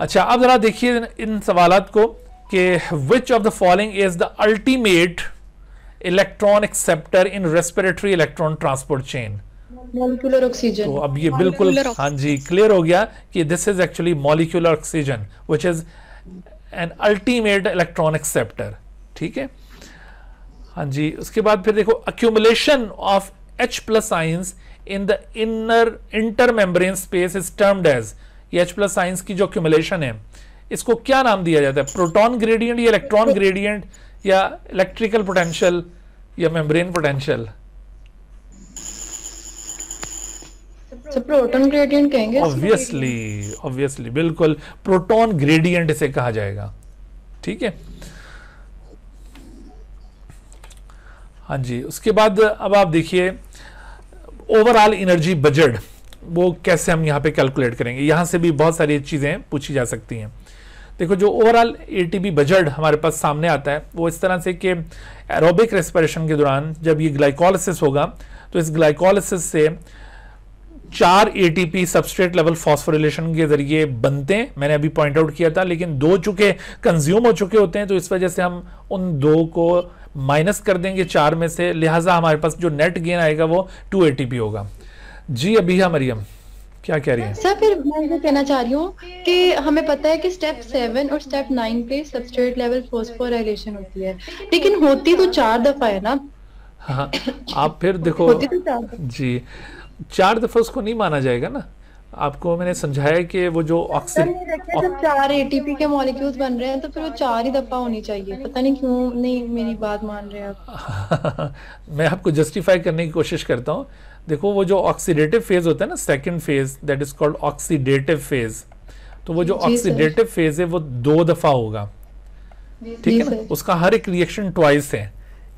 अच्छा अब जरा देखिए इन सवालत को कि which of the following is the ultimate electron acceptor in respiratory electron transport chain molecular oxygen तो अब ये बिल्कुल हाँ जी क्लियर हो गया कि this is actually molecular oxygen which is an ultimate electron acceptor ठीक है हाँ जी उसके बाद फिर देखो accumulation of H plus ions in the inner inter membrane space is termed as ये एच प्लस आइंस की जो अक्यूमुलेशन है इसको क्या नाम दिया जाता है प्रोटॉन ग्रेडियंट या इलेक्ट्रॉन ग्रेडियंट या इलेक्ट्रिकल पोटेंशियल या मेम्ब्रेन पोटेंशियल प्रोटोन तो ग्रेडियंट कहेंगे ऑब्वियसली ऑब्वियसली बिल्कुल प्रोटॉन ग्रेडियंट इसे कहा जाएगा ठीक है हाँ जी उसके बाद अब आप देखिए ओवरऑल एनर्जी बजट वो कैसे हम यहाँ पे कैलकुलेट करेंगे यहाँ से भी बहुत सारी चीज़ें पूछी जा सकती हैं देखो जो ओवरऑल एटीबी बजट हमारे पास सामने आता है वो इस तरह से कि एरोबिक रेस्पिरेशन के दौरान जब ये ग्लाइकोलिसिस होगा तो इस ग्लाइकोलिसिस से चार एटीपी सबस्ट्रेट लेवल फॉस्फोरिलेशन के जरिए बनते हैं मैंने अभी पॉइंट आउट किया था लेकिन दो चुके कंज्यूम हो चुके होते हैं तो इस वजह से हम उन दो को माइनस कर देंगे चार में से लिहाजा हमारे पास जो नेट गेन आएगा वो टू एटीपी होगा जी अभी हाँ मरियम क्या कह रही है सर फिर मैं ये कहना चाह रही हूँ कि हमें पता है कि स्टेप सेवन और स्टेप नाइन पे सबस्ट्रेट लेवल फॉस्फोराइलेशन होती है लेकिन होती तो चार दफा है ना हाँ आप फिर देखो होती तो चार जी चार दफा उसको नहीं माना जाएगा ना आपको मैंने समझाया कि वो जो ऑक्सीजन जब तो चार एटीपी के मॉलिक्यूल्स बन रहे हैं तो फिर वो चार ही दफा होनी चाहिए पता नहीं क्यों नहीं मेरी बात मान रहे आप मैं आपको जस्टिफाई करने की कोशिश करता हूँ देखो वो जो ऑक्सीडेटिव फेज होता है ना second phase that is called oxidative phase तो वो जो ऑक्सीडेटिव फेज है वो दो दफा होगा ठीक है ना उसका हर एक रिएक्शन ट्वाइस है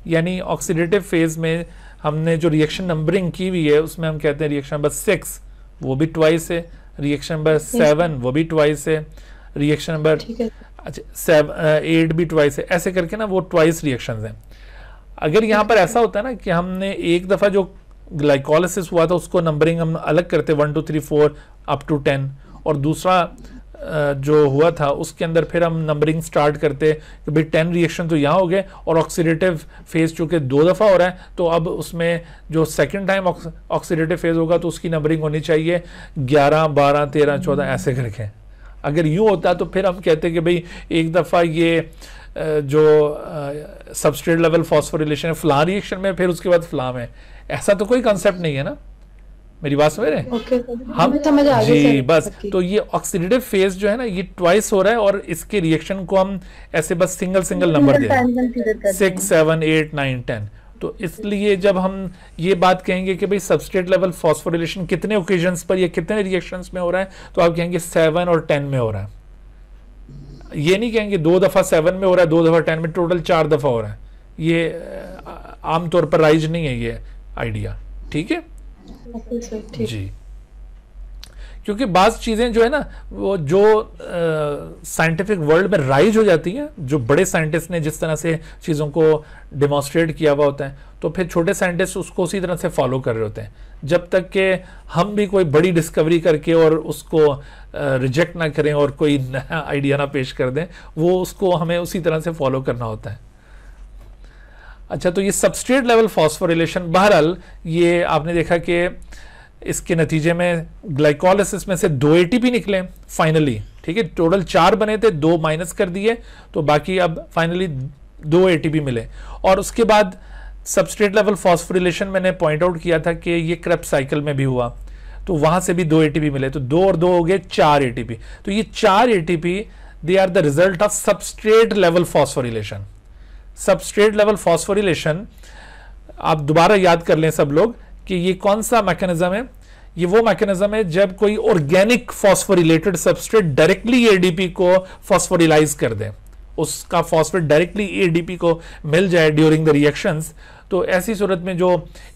यानी ऑक्सीडेटिव फेज में हमने जो रिएक्शन नंबरिंग की हुई है उसमें हम कहते हैं रिएक्शन नंबर सिक्स वो भी ट्वाइस है रिएक्शन नंबर सेवन वो भी ट्वाइस है रिएक्शन नंबर अच्छा एट uh, भी ट्वाइस है ऐसे करके ना वो ट्वाइस रिएक्शन हैं अगर यहाँ पर ऐसा होता है ना कि हमने एक दफ़ा जो ग्लाइकोलिसिस हुआ था उसको नंबरिंग हम अलग करते one two three four up to ten और दूसरा जो हुआ था उसके अंदर फिर हम नंबरिंग स्टार्ट करते कि भाई टेन रिएक्शन तो यहाँ हो गए और ऑक्सीडेटिव फेज़ चूँकि दो दफ़ा हो रहा है तो अब उसमें जो सेकेंड टाइम ऑक्सीडेटिव फेज़ होगा तो उसकी नंबरिंग होनी चाहिए ग्यारह बारह तेरह चौदह ऐसे करके अगर यूँ होता तो फिर हम कहते कि भाई एक दफ़ा ये जो सबस्ट्रेट लेवल फॉस्फोरिलेशन है फ्ला रिएक्शन में फिर उसके बाद फ्लाम है ऐसा तो कोई कंसेप्ट नहीं है ना मेरी बात समझ रहे हैं हाँ। हम आ जी बस तो ये ऑक्सीडेटिव फेज जो है ना ये ट्वाइस हो रहा है और इसके रिएक्शन को हम ऐसे बस सिंगल सिंगल नंबर दे रहे हैं six seven eight nine ten तो इसलिए जब हम ये बात कहेंगे कि भाई सबस्टेट लेवल फॉस्फोरिलेशन कितने ओकेजन पर या कितने रिएक्शन में हो रहा है तो आप कहेंगे सेवन और टेन में हो रहा है ये नहीं कहेंगे दो दफ़ा सेवन में हो रहा है दो दफ़ा टेन में टोटल चार दफ़ा हो रहा है ये आमतौर पर राइज नहीं है ये आइडिया ठीक है जी क्योंकि बाज़ चीज़ें जो है ना वो जो साइंटिफिक वर्ल्ड में राइज हो जाती हैं जो बड़े साइंटिस्ट ने जिस तरह से चीज़ों को डिमॉन्स्ट्रेट किया हुआ होता है तो फिर छोटे साइंटिस्ट उसको उसी तरह से फॉलो कर रहे होते हैं जब तक कि हम भी कोई बड़ी डिस्कवरी करके और उसको रिजेक्ट ना करें और कोई नया आइडिया ना पेश कर दें वो उसको हमें उसी तरह से फॉलो करना होता है अच्छा तो ये सबस्ट्रेट लेवल फॉस्फोरिलेशन बहरहाल ये आपने देखा कि इसके नतीजे में ग्लाइकोलिसिस में से दो पी निकले फाइनली ठीक है टोटल चार बने थे दो माइनस कर दिए तो बाकी अब फाइनली दो पी मिले और उसके बाद सबस्ट्रेट लेवल फॉस्फोरिलेशन मैंने पॉइंट आउट किया था कि ये क्रप साइकिल में भी हुआ तो वहां से भी दो पी मिले तो दो और दो हो गए चार पी तो ये चार P they are the result of substrate level phosphorylation substrate level phosphorylation आप दोबारा याद कर लें सब लोग कि ये कौन सा मैकेनिज्म है ये वो मैकेनिज्म है जब कोई organic phosphorylated substrate directly ADP को फॉस्फोरिलाइज कर दे उसका फॉस्फेट डायरेक्टली एडीपी को मिल जाए ड्यूरिंग द रिएक्शंस तो ऐसी सूरत में जो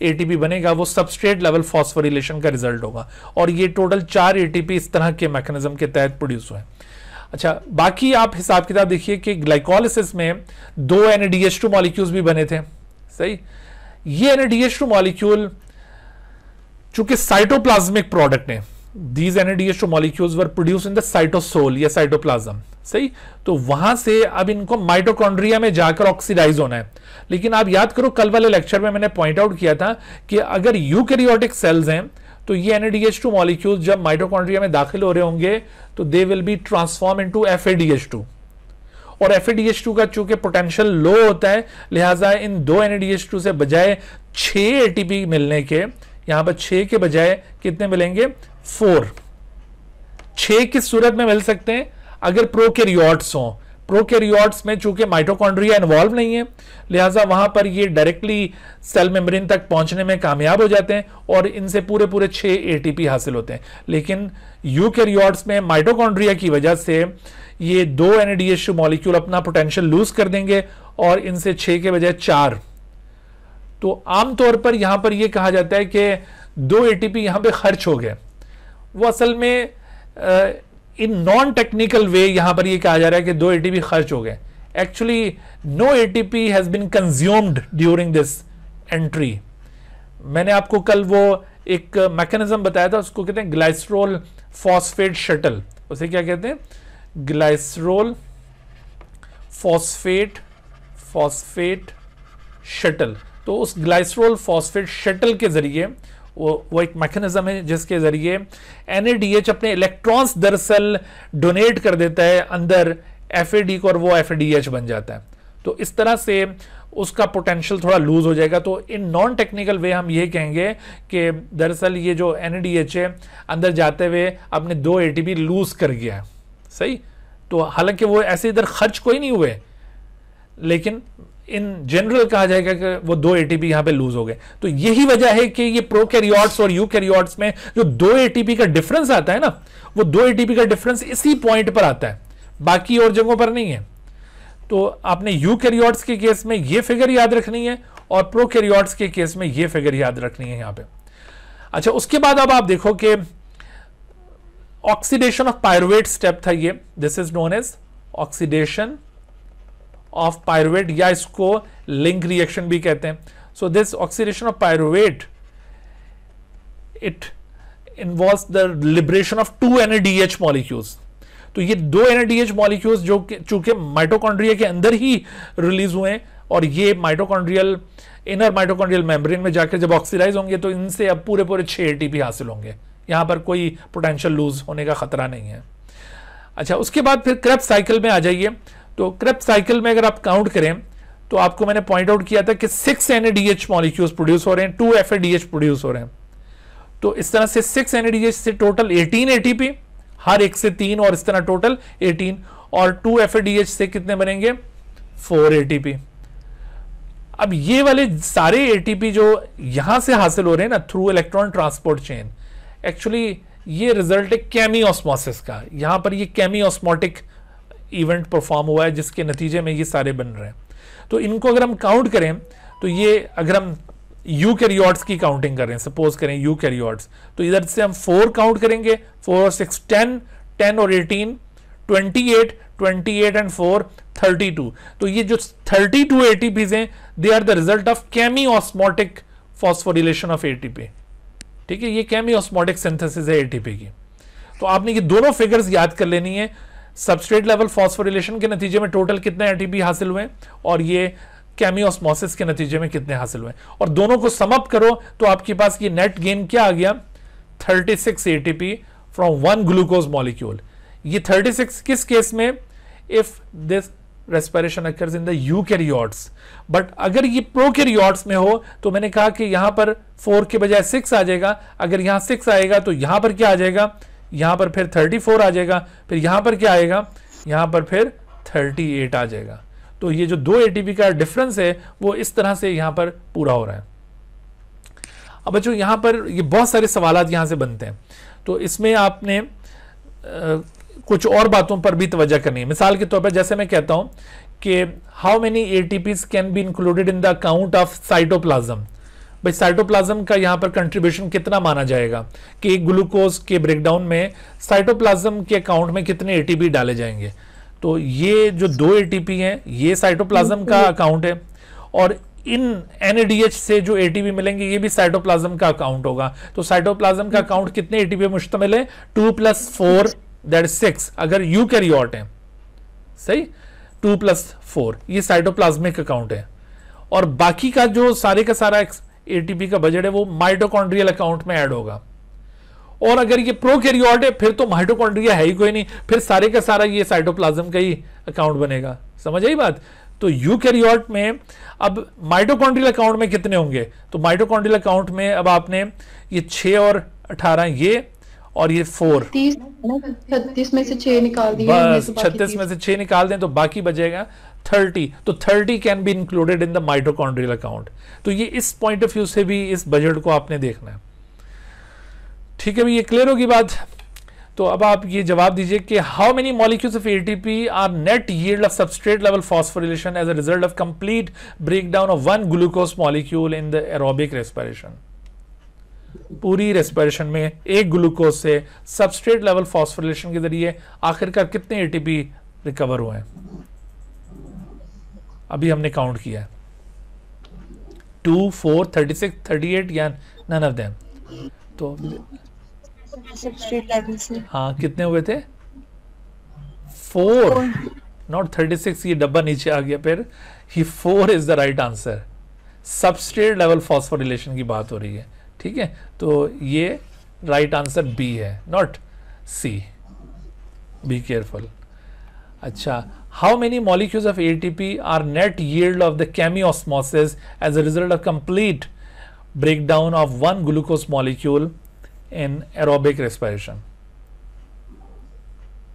एटीपी बनेगा वो सबस्ट्रेट लेवल फॉस्फोरिलेशन का रिजल्ट होगा और ये टोटल चार एटीपी इस तरह के मैकेनिज्म के तहत प्रोड्यूस हुए हैं अच्छा बाकी आप हिसाब किताब देखिए कि ग्लाइकोलिसिस में दो एन मॉलिक्यूल्स भी बने थे सही ये एन मॉलिक्यूल चूंकि साइटोप्लाज्मिक प्रोडक्ट है these NADH molecules were produce in the cytosol या साइटोप्लाज्म सही तो वहां से अब इनको माइटोकॉन्ड्रिया में जाकर ऑक्सीडाइज होना है लेकिन आप याद करो कल वाले लेक्चर में मैंने पॉइंट आउट किया था कि अगर यूकैरियोटिक सेल्स हैं तो ये एनएडीएच टू मॉलिक्यूल जब माइटोकॉन्ड्रिया में दाखिल हो रहे होंगे तो they will be transform into ADH two और एडीएच टू का चूंकि पोटेंशियल लो होता है लिहाजा इन दो एनएडीएच टू से बजाय छ एटीपी मिलने के यहां पर छ के बजाय कितने मिलेंगे फोर छ किस सूरत में मिल सकते हैं अगर प्रोकेरियोट्स हों प्रोकैरियोट्स में चूंकि माइटोकॉन्ड्रिया इन्वॉल्व नहीं है लिहाजा वहां पर ये डायरेक्टली सेल मेम्ब्रेन तक पहुंचने में कामयाब हो जाते हैं और इनसे पूरे पूरे छः एटीपी हासिल होते हैं लेकिन यूकैरियोट्स में माइटोकॉन्ड्रिया की वजह से ये दो एन मॉलिक्यूल अपना पोटेंशियल लूज कर देंगे और इनसे छः के बजाय चार तो आमतौर पर यहां पर यह कहा जाता है कि दो एटीपी यहां पर खर्च हो गए वो असल में इन नॉन टेक्निकल वे यहां पर ये कहा जा रहा है कि दो एटीपी खर्च हो गए actually no ATP has been consumed during this entry मैंने आपको कल वो एक मैकेनिज्म बताया था उसको कहते हैं ग्लाइस्ट्रोल फॉस्फेट शटल उसे क्या कहते हैं ग्लाइस्ट्रोल फॉस्फेट फॉस्फेट शटल तो उस ग्लाइस्ट्रोल फॉस्फेट शटल के जरिए वो वो एक मैकेनिज्म है जिसके ज़रिए एन अपने इलेक्ट्रॉन्स दरअसल डोनेट कर देता है अंदर एफ को और वो एफ बन जाता है तो इस तरह से उसका पोटेंशियल थोड़ा लूज हो जाएगा तो इन नॉन टेक्निकल वे हम ये कहेंगे कि दरअसल ये जो एन है अंदर जाते हुए अपने दो ए लूज कर गया है सही तो हालांकि वो ऐसे इधर खर्च कोई नहीं हुए लेकिन इन जनरल कहा जाएगा कि वो दो एटीपी यहां पे लूज हो गए तो यही वजह है कि ये कैरियॉर्ट्स और यू कैरियॉर्ट्स में जो दो एटीपी का डिफरेंस आता है ना वो दो एटीपी का डिफरेंस इसी पॉइंट पर आता है बाकी और जगहों पर नहीं है तो आपने कैरियॉर्ट्स के केस में ये फिगर याद रखनी है और कैरियॉर्ट्स के केस में ये फिगर याद रखनी है यहां पर अच्छा उसके बाद अब आप देखो कि ऑक्सीडेशन ऑफ पायरुवेट स्टेप था ये this is known as oxidation of pyruvate या इसको लिंक रिएक्शन भी कहते हैं so this oxidation of pyruvate it involve the liberation of two NADH molecules तो ये दो एनएडीएच मॉलिक्यूल्स जो चूंकि माइटोकॉन्ड्रिया के अंदर ही रिलीज हुए और ये माइटोकॉन्ड्रियल इनर माइटोकॉन्ड्रियल मेम्ब्रेन में जाकर जब ऑक्सीडाइज होंगे तो इनसे अब पूरे पूरे छः एटीपी हासिल होंगे यहां पर कोई पोटेंशियल लूज होने का खतरा नहीं है अच्छा उसके बाद फिर क्रेप साइकिल में आ जाइए तो क्रेप साइकिल में अगर आप काउंट करें तो आपको मैंने पॉइंट आउट किया था कि सिक्स एन मॉलिक्यूल्स प्रोड्यूस हो रहे हैं टू एफ एडीएच प्रोड्यूस हो रहे हैं तो इस तरह से सिक्स एन से टोटल एटीन एटीपी हर एक से तीन और इस तरह टोटल एटीन और टू एफ एडीएच से कितने बनेंगे फोर एटीपी अब ये वाले सारे एटीपी जो यहां से हासिल हो रहे हैं ना through electron transport chain actually ये रिजल्ट है केमी ऑस्मोसिस का यहां पर ये केमी ऑस्मोटिक इवेंट परफॉर्म हुआ है जिसके नतीजे में ये सारे बन रहे हैं तो इनको अगर हम काउंट करें तो ये अगर हम यू कैरियॉर्ड्स की काउंटिंग करें सपोज करें यू कैरियॉर्ड्स तो इधर से हम फोर काउंट करेंगे फोर और सिक्स टेन टेन और eighteen twenty eight twenty eight and four thirty two तो ये जो thirty two A T Ps हैं they are the result of chemiosmotic phosphorylation of A T P ठीक है ये कैमी ऑस्मोटिक सिंथेसिस है A T P की तो आपने ये दोनों फिगर्स याद कर लेनी है सबस्ट्रेट लेवल फॉस्फोरिलेशन के नतीजे में टोटल कितने एटीपी हासिल हुए और ये कैमियोस्मोसिस के नतीजे में कितने हासिल हुए और दोनों को समअप करो तो आपके पास ये नेट गेन क्या आ गया 36 ATP from one glucose molecule ये 36 किस केस में if this respiration occurs in the eukaryotes but अगर ये प्रोकैरियोट्स में हो तो मैंने कहा कि यहां पर फोर के बजाय सिक्स आ जाएगा अगर यहां सिक्स आएगा तो यहां पर क्या आ जाएगा यहां पर फिर 34 आ जाएगा फिर यहां पर क्या आएगा यहां पर फिर 38 आ जाएगा तो ये जो दो ए का डिफरेंस है वो इस तरह से यहां पर पूरा हो रहा है अब बच्चों यहां पर ये बहुत सारे सवाल यहां से बनते हैं तो इसमें आपने आ, कुछ और बातों पर भी तवज्जा करनी है मिसाल के तौर पर जैसे मैं कहता हूं कि how many A can be included in the account of cytoplasm भाई साइटोप्लाज्म का यहां पर कंट्रीब्यूशन कितना माना जाएगा कि ग्लूकोज के ब्रेकडाउन में साइटोप्लाज्म के अकाउंट में कितने एटीपी डाले जाएंगे तो ये जो दो एटीपी हैं ये साइटोप्लाज्म का अकाउंट है और इन एनएडीएच से जो एटीपी मिलेंगे ये भी साइटोप्लाज्म का अकाउंट होगा तो साइटोप्लाज्म का अकाउंट कितने एटीपी मुश्तमिल है two plus four that six अगर यू कैरियॉट है सही टू प्लस फोर ये साइटोप्लाज्मिक अकाउंट है और बाकी का जो सारे का सारा एटीपी का बजट है वो माइटोकॉन्ड्रियल अकाउंट में ऐड होगा और अगर ये प्रोकैरियोट है फिर तो माइटोकॉन्ड्रिया है ही कोई नहीं फिर सारे का सारा ये साइटोप्लाज्म का ही अकाउंट बनेगा समझ आई बात तो यूकैरियोट में अब माइटोकॉन्ड्रियल अकाउंट में कितने होंगे तो माइटोकॉन्ड्रियल अकाउंट में अब आपने ये छः और अठारह ये और ये फोर छत्तीस में से छह निकाल दिए तो छत्तीस में से छह निकाल दें तो बाकी बचेगा थर्टी तो thirty can be included in the mitochondrial account तो ये इस पॉइंट ऑफ व्यू से भी इस बजट को आपने देखना है ठीक है भाई ये क्लियर होगी बात तो अब आप ये जवाब दीजिए कि how many molecules of ATP are net yield of substrate level phosphorylation as a result of complete breakdown of one glucose molecule in the aerobic respiration पूरी रेस्पिरेशन में एक ग्लूकोज से सबस्ट्रेट लेवल फॉस्फोरिलेशन के जरिए आखिरकार कितने ATP recover हुए हैं अभी हमने काउंट किया है two four thirty six thirty eight या नन ऑफ देम तो हाँ कितने हुए थे फोर नॉट थर्टी सिक्स ये डब्बा नीचे आ गया फिर ही four is the right answer substrate level phosphorylation की बात हो रही है ठीक है तो ये राइट आंसर बी है नॉट सी बी केयरफुल अच्छा how many molecules of ATP are net yield of the chemiosmosis as a result of complete breakdown of one glucose molecule in aerobic respiration?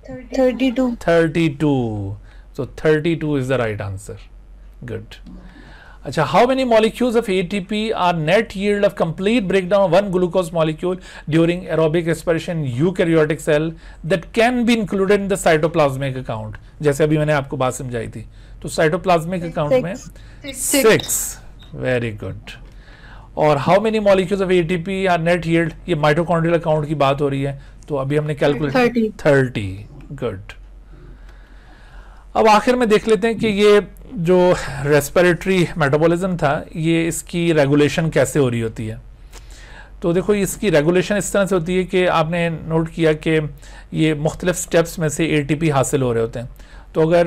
32. 32. So 32 is the right answer. Good. अच्छा how many molecules of ATP are net yield of complete breakdown one glucose molecule during aerobic respiration eukaryotic cell that can be included in the cytoplasmic account जैसे अभी मैंने आपको बात समझाई थी तो cytoplasmic account में सिक्स वेरी गुड और how many molecules of ATP are net yield ये माइटोकॉन्ड्रियल अकाउंट की बात हो रही है तो अभी हमने कैलकुलेट थर्टी गुड अब आखिर में देख लेते हैं कि ये जो रेस्पिरेटरी मेटाबॉलिज्म था ये इसकी रेगुलेशन कैसे हो रही होती है तो देखो इसकी रेगुलेशन इस तरह से होती है कि आपने नोट किया कि ये मुख्तलिफ स्टेप्स में से ए हासिल हो रहे होते हैं तो अगर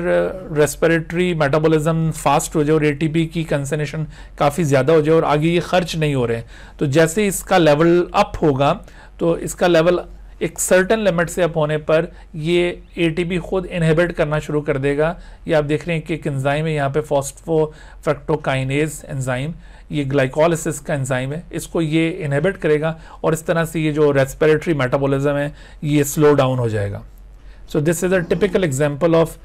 रेस्पिरेटरी मेटाबॉलिज्म फास्ट हो जाए और ए की कंसनेशन काफ़ी ज़्यादा हो जाए और आगे ये खर्च नहीं हो रहे तो जैसे इसका लेवल अप होगा तो इसका लेवल एक सर्टन लिमिट से अप होने पर ये ए खुद इनहेबिट करना शुरू कर देगा ये आप देख रहे हैं कि एक एंजाइम है यहाँ पे फोस्टफो फ्रक्टोकाइनेज एंजाइम ये ग्लाइकोलिसिस का एंजाइम है इसको ये इनहेबिट करेगा और इस तरह से ये जो रेस्पिरेटरी मेटाबॉलिज्म है ये स्लो डाउन हो जाएगा so this is a typical example of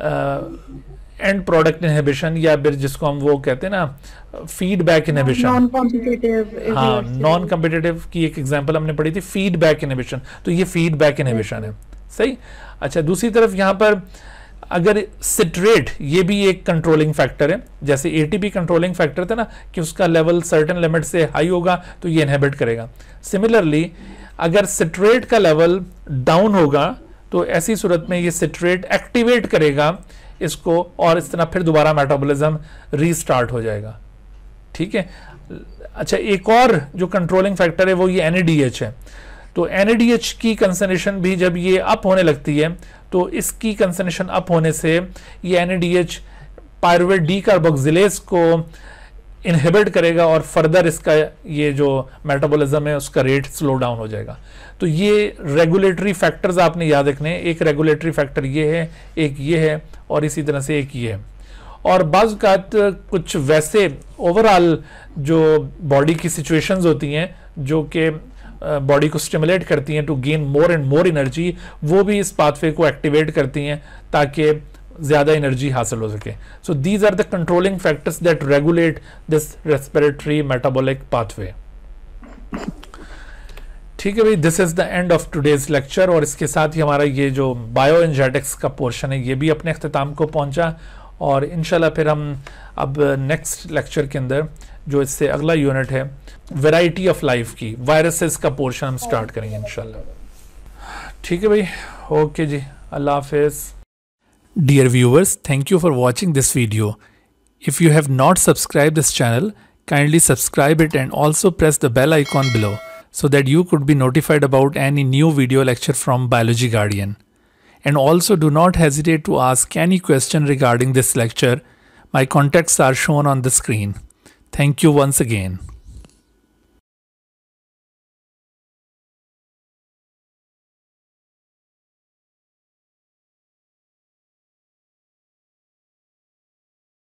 end product inhibition या फिर जिसको हम वो कहते हैं ना फीडबैक हाँ, इनहिबिशन हाँ नॉन कॉम्पिटिटिव की एक एग्जाम्पल हमने पढ़ी थी फीडबैक इनहिबिशन तो ये फीडबैक इनहिबिशन है सही अच्छा दूसरी तरफ यहाँ पर अगर सिट्रेट ये भी एक कंट्रोलिंग फैक्टर है जैसे एटीपी कंट्रोलिंग फैक्टर था ना कि उसका लेवल सर्टन लिमिट से हाई होगा तो ये इनहेबिट करेगा सिमिलरली अगर सिट्रेट का लेवल डाउन होगा तो ऐसी सूरत में ये सिट्रेट एक्टिवेट करेगा इसको और इस तरह फिर दोबारा मेटाबॉलिज्म रीस्टार्ट हो जाएगा ठीक है अच्छा एक और जो कंट्रोलिंग फैक्टर है वो ये एन है तो एन की कंसनट्रेशन भी जब ये अप होने लगती है तो इसकी कंसनट्रेशन अप होने से ये एन पायरवेट डी कार्बोक्सिलेज को इनहिबिट करेगा और फर्दर इसका ये जो मेटाबॉलिज्म है उसका रेट स्लो डाउन हो जाएगा तो ये रेगुलेटरी फैक्टर्स आपने याद रखने एक रेगुलेटरी फैक्टर ये है एक ये है और इसी तरह से एक ये है और बाज़ कुछ वैसे ओवरऑल जो बॉडी की सिचुएशंस होती हैं जो कि बॉडी को स्टिमुलेट करती हैं to gain more and more energy वो भी इस पाथवे को एक्टिवेट करती हैं ताकि ज़्यादा एनर्जी हासिल हो सके so these are the controlling factors that regulate this respiratory metabolic pathway ठीक है भाई this is the end of today's lecture और इसके साथ ही हमारा ये जो बायो इंजेटिक्स का पोर्शन है ये भी अपने अख्ताम को पहुंचा और इनशाला फिर हम अब नेक्स्ट लेक्चर के अंदर जो इससे अगला यूनिट है वैरायटी ऑफ लाइफ की वायरसेस का पोर्शन हम स्टार्ट करेंगे इनशाला ठीक है भाई ओके जी अल्लाह हाफिज़ dear viewers thank you for watching this video if you have not subscribe this channel kindly subscribe it and also press the bell icon below. so that you could be notified about any new video lecture from Biology Guardian. And also do not hesitate to ask any question regarding this lecture. My contacts are shown on the screen. Thank you once again.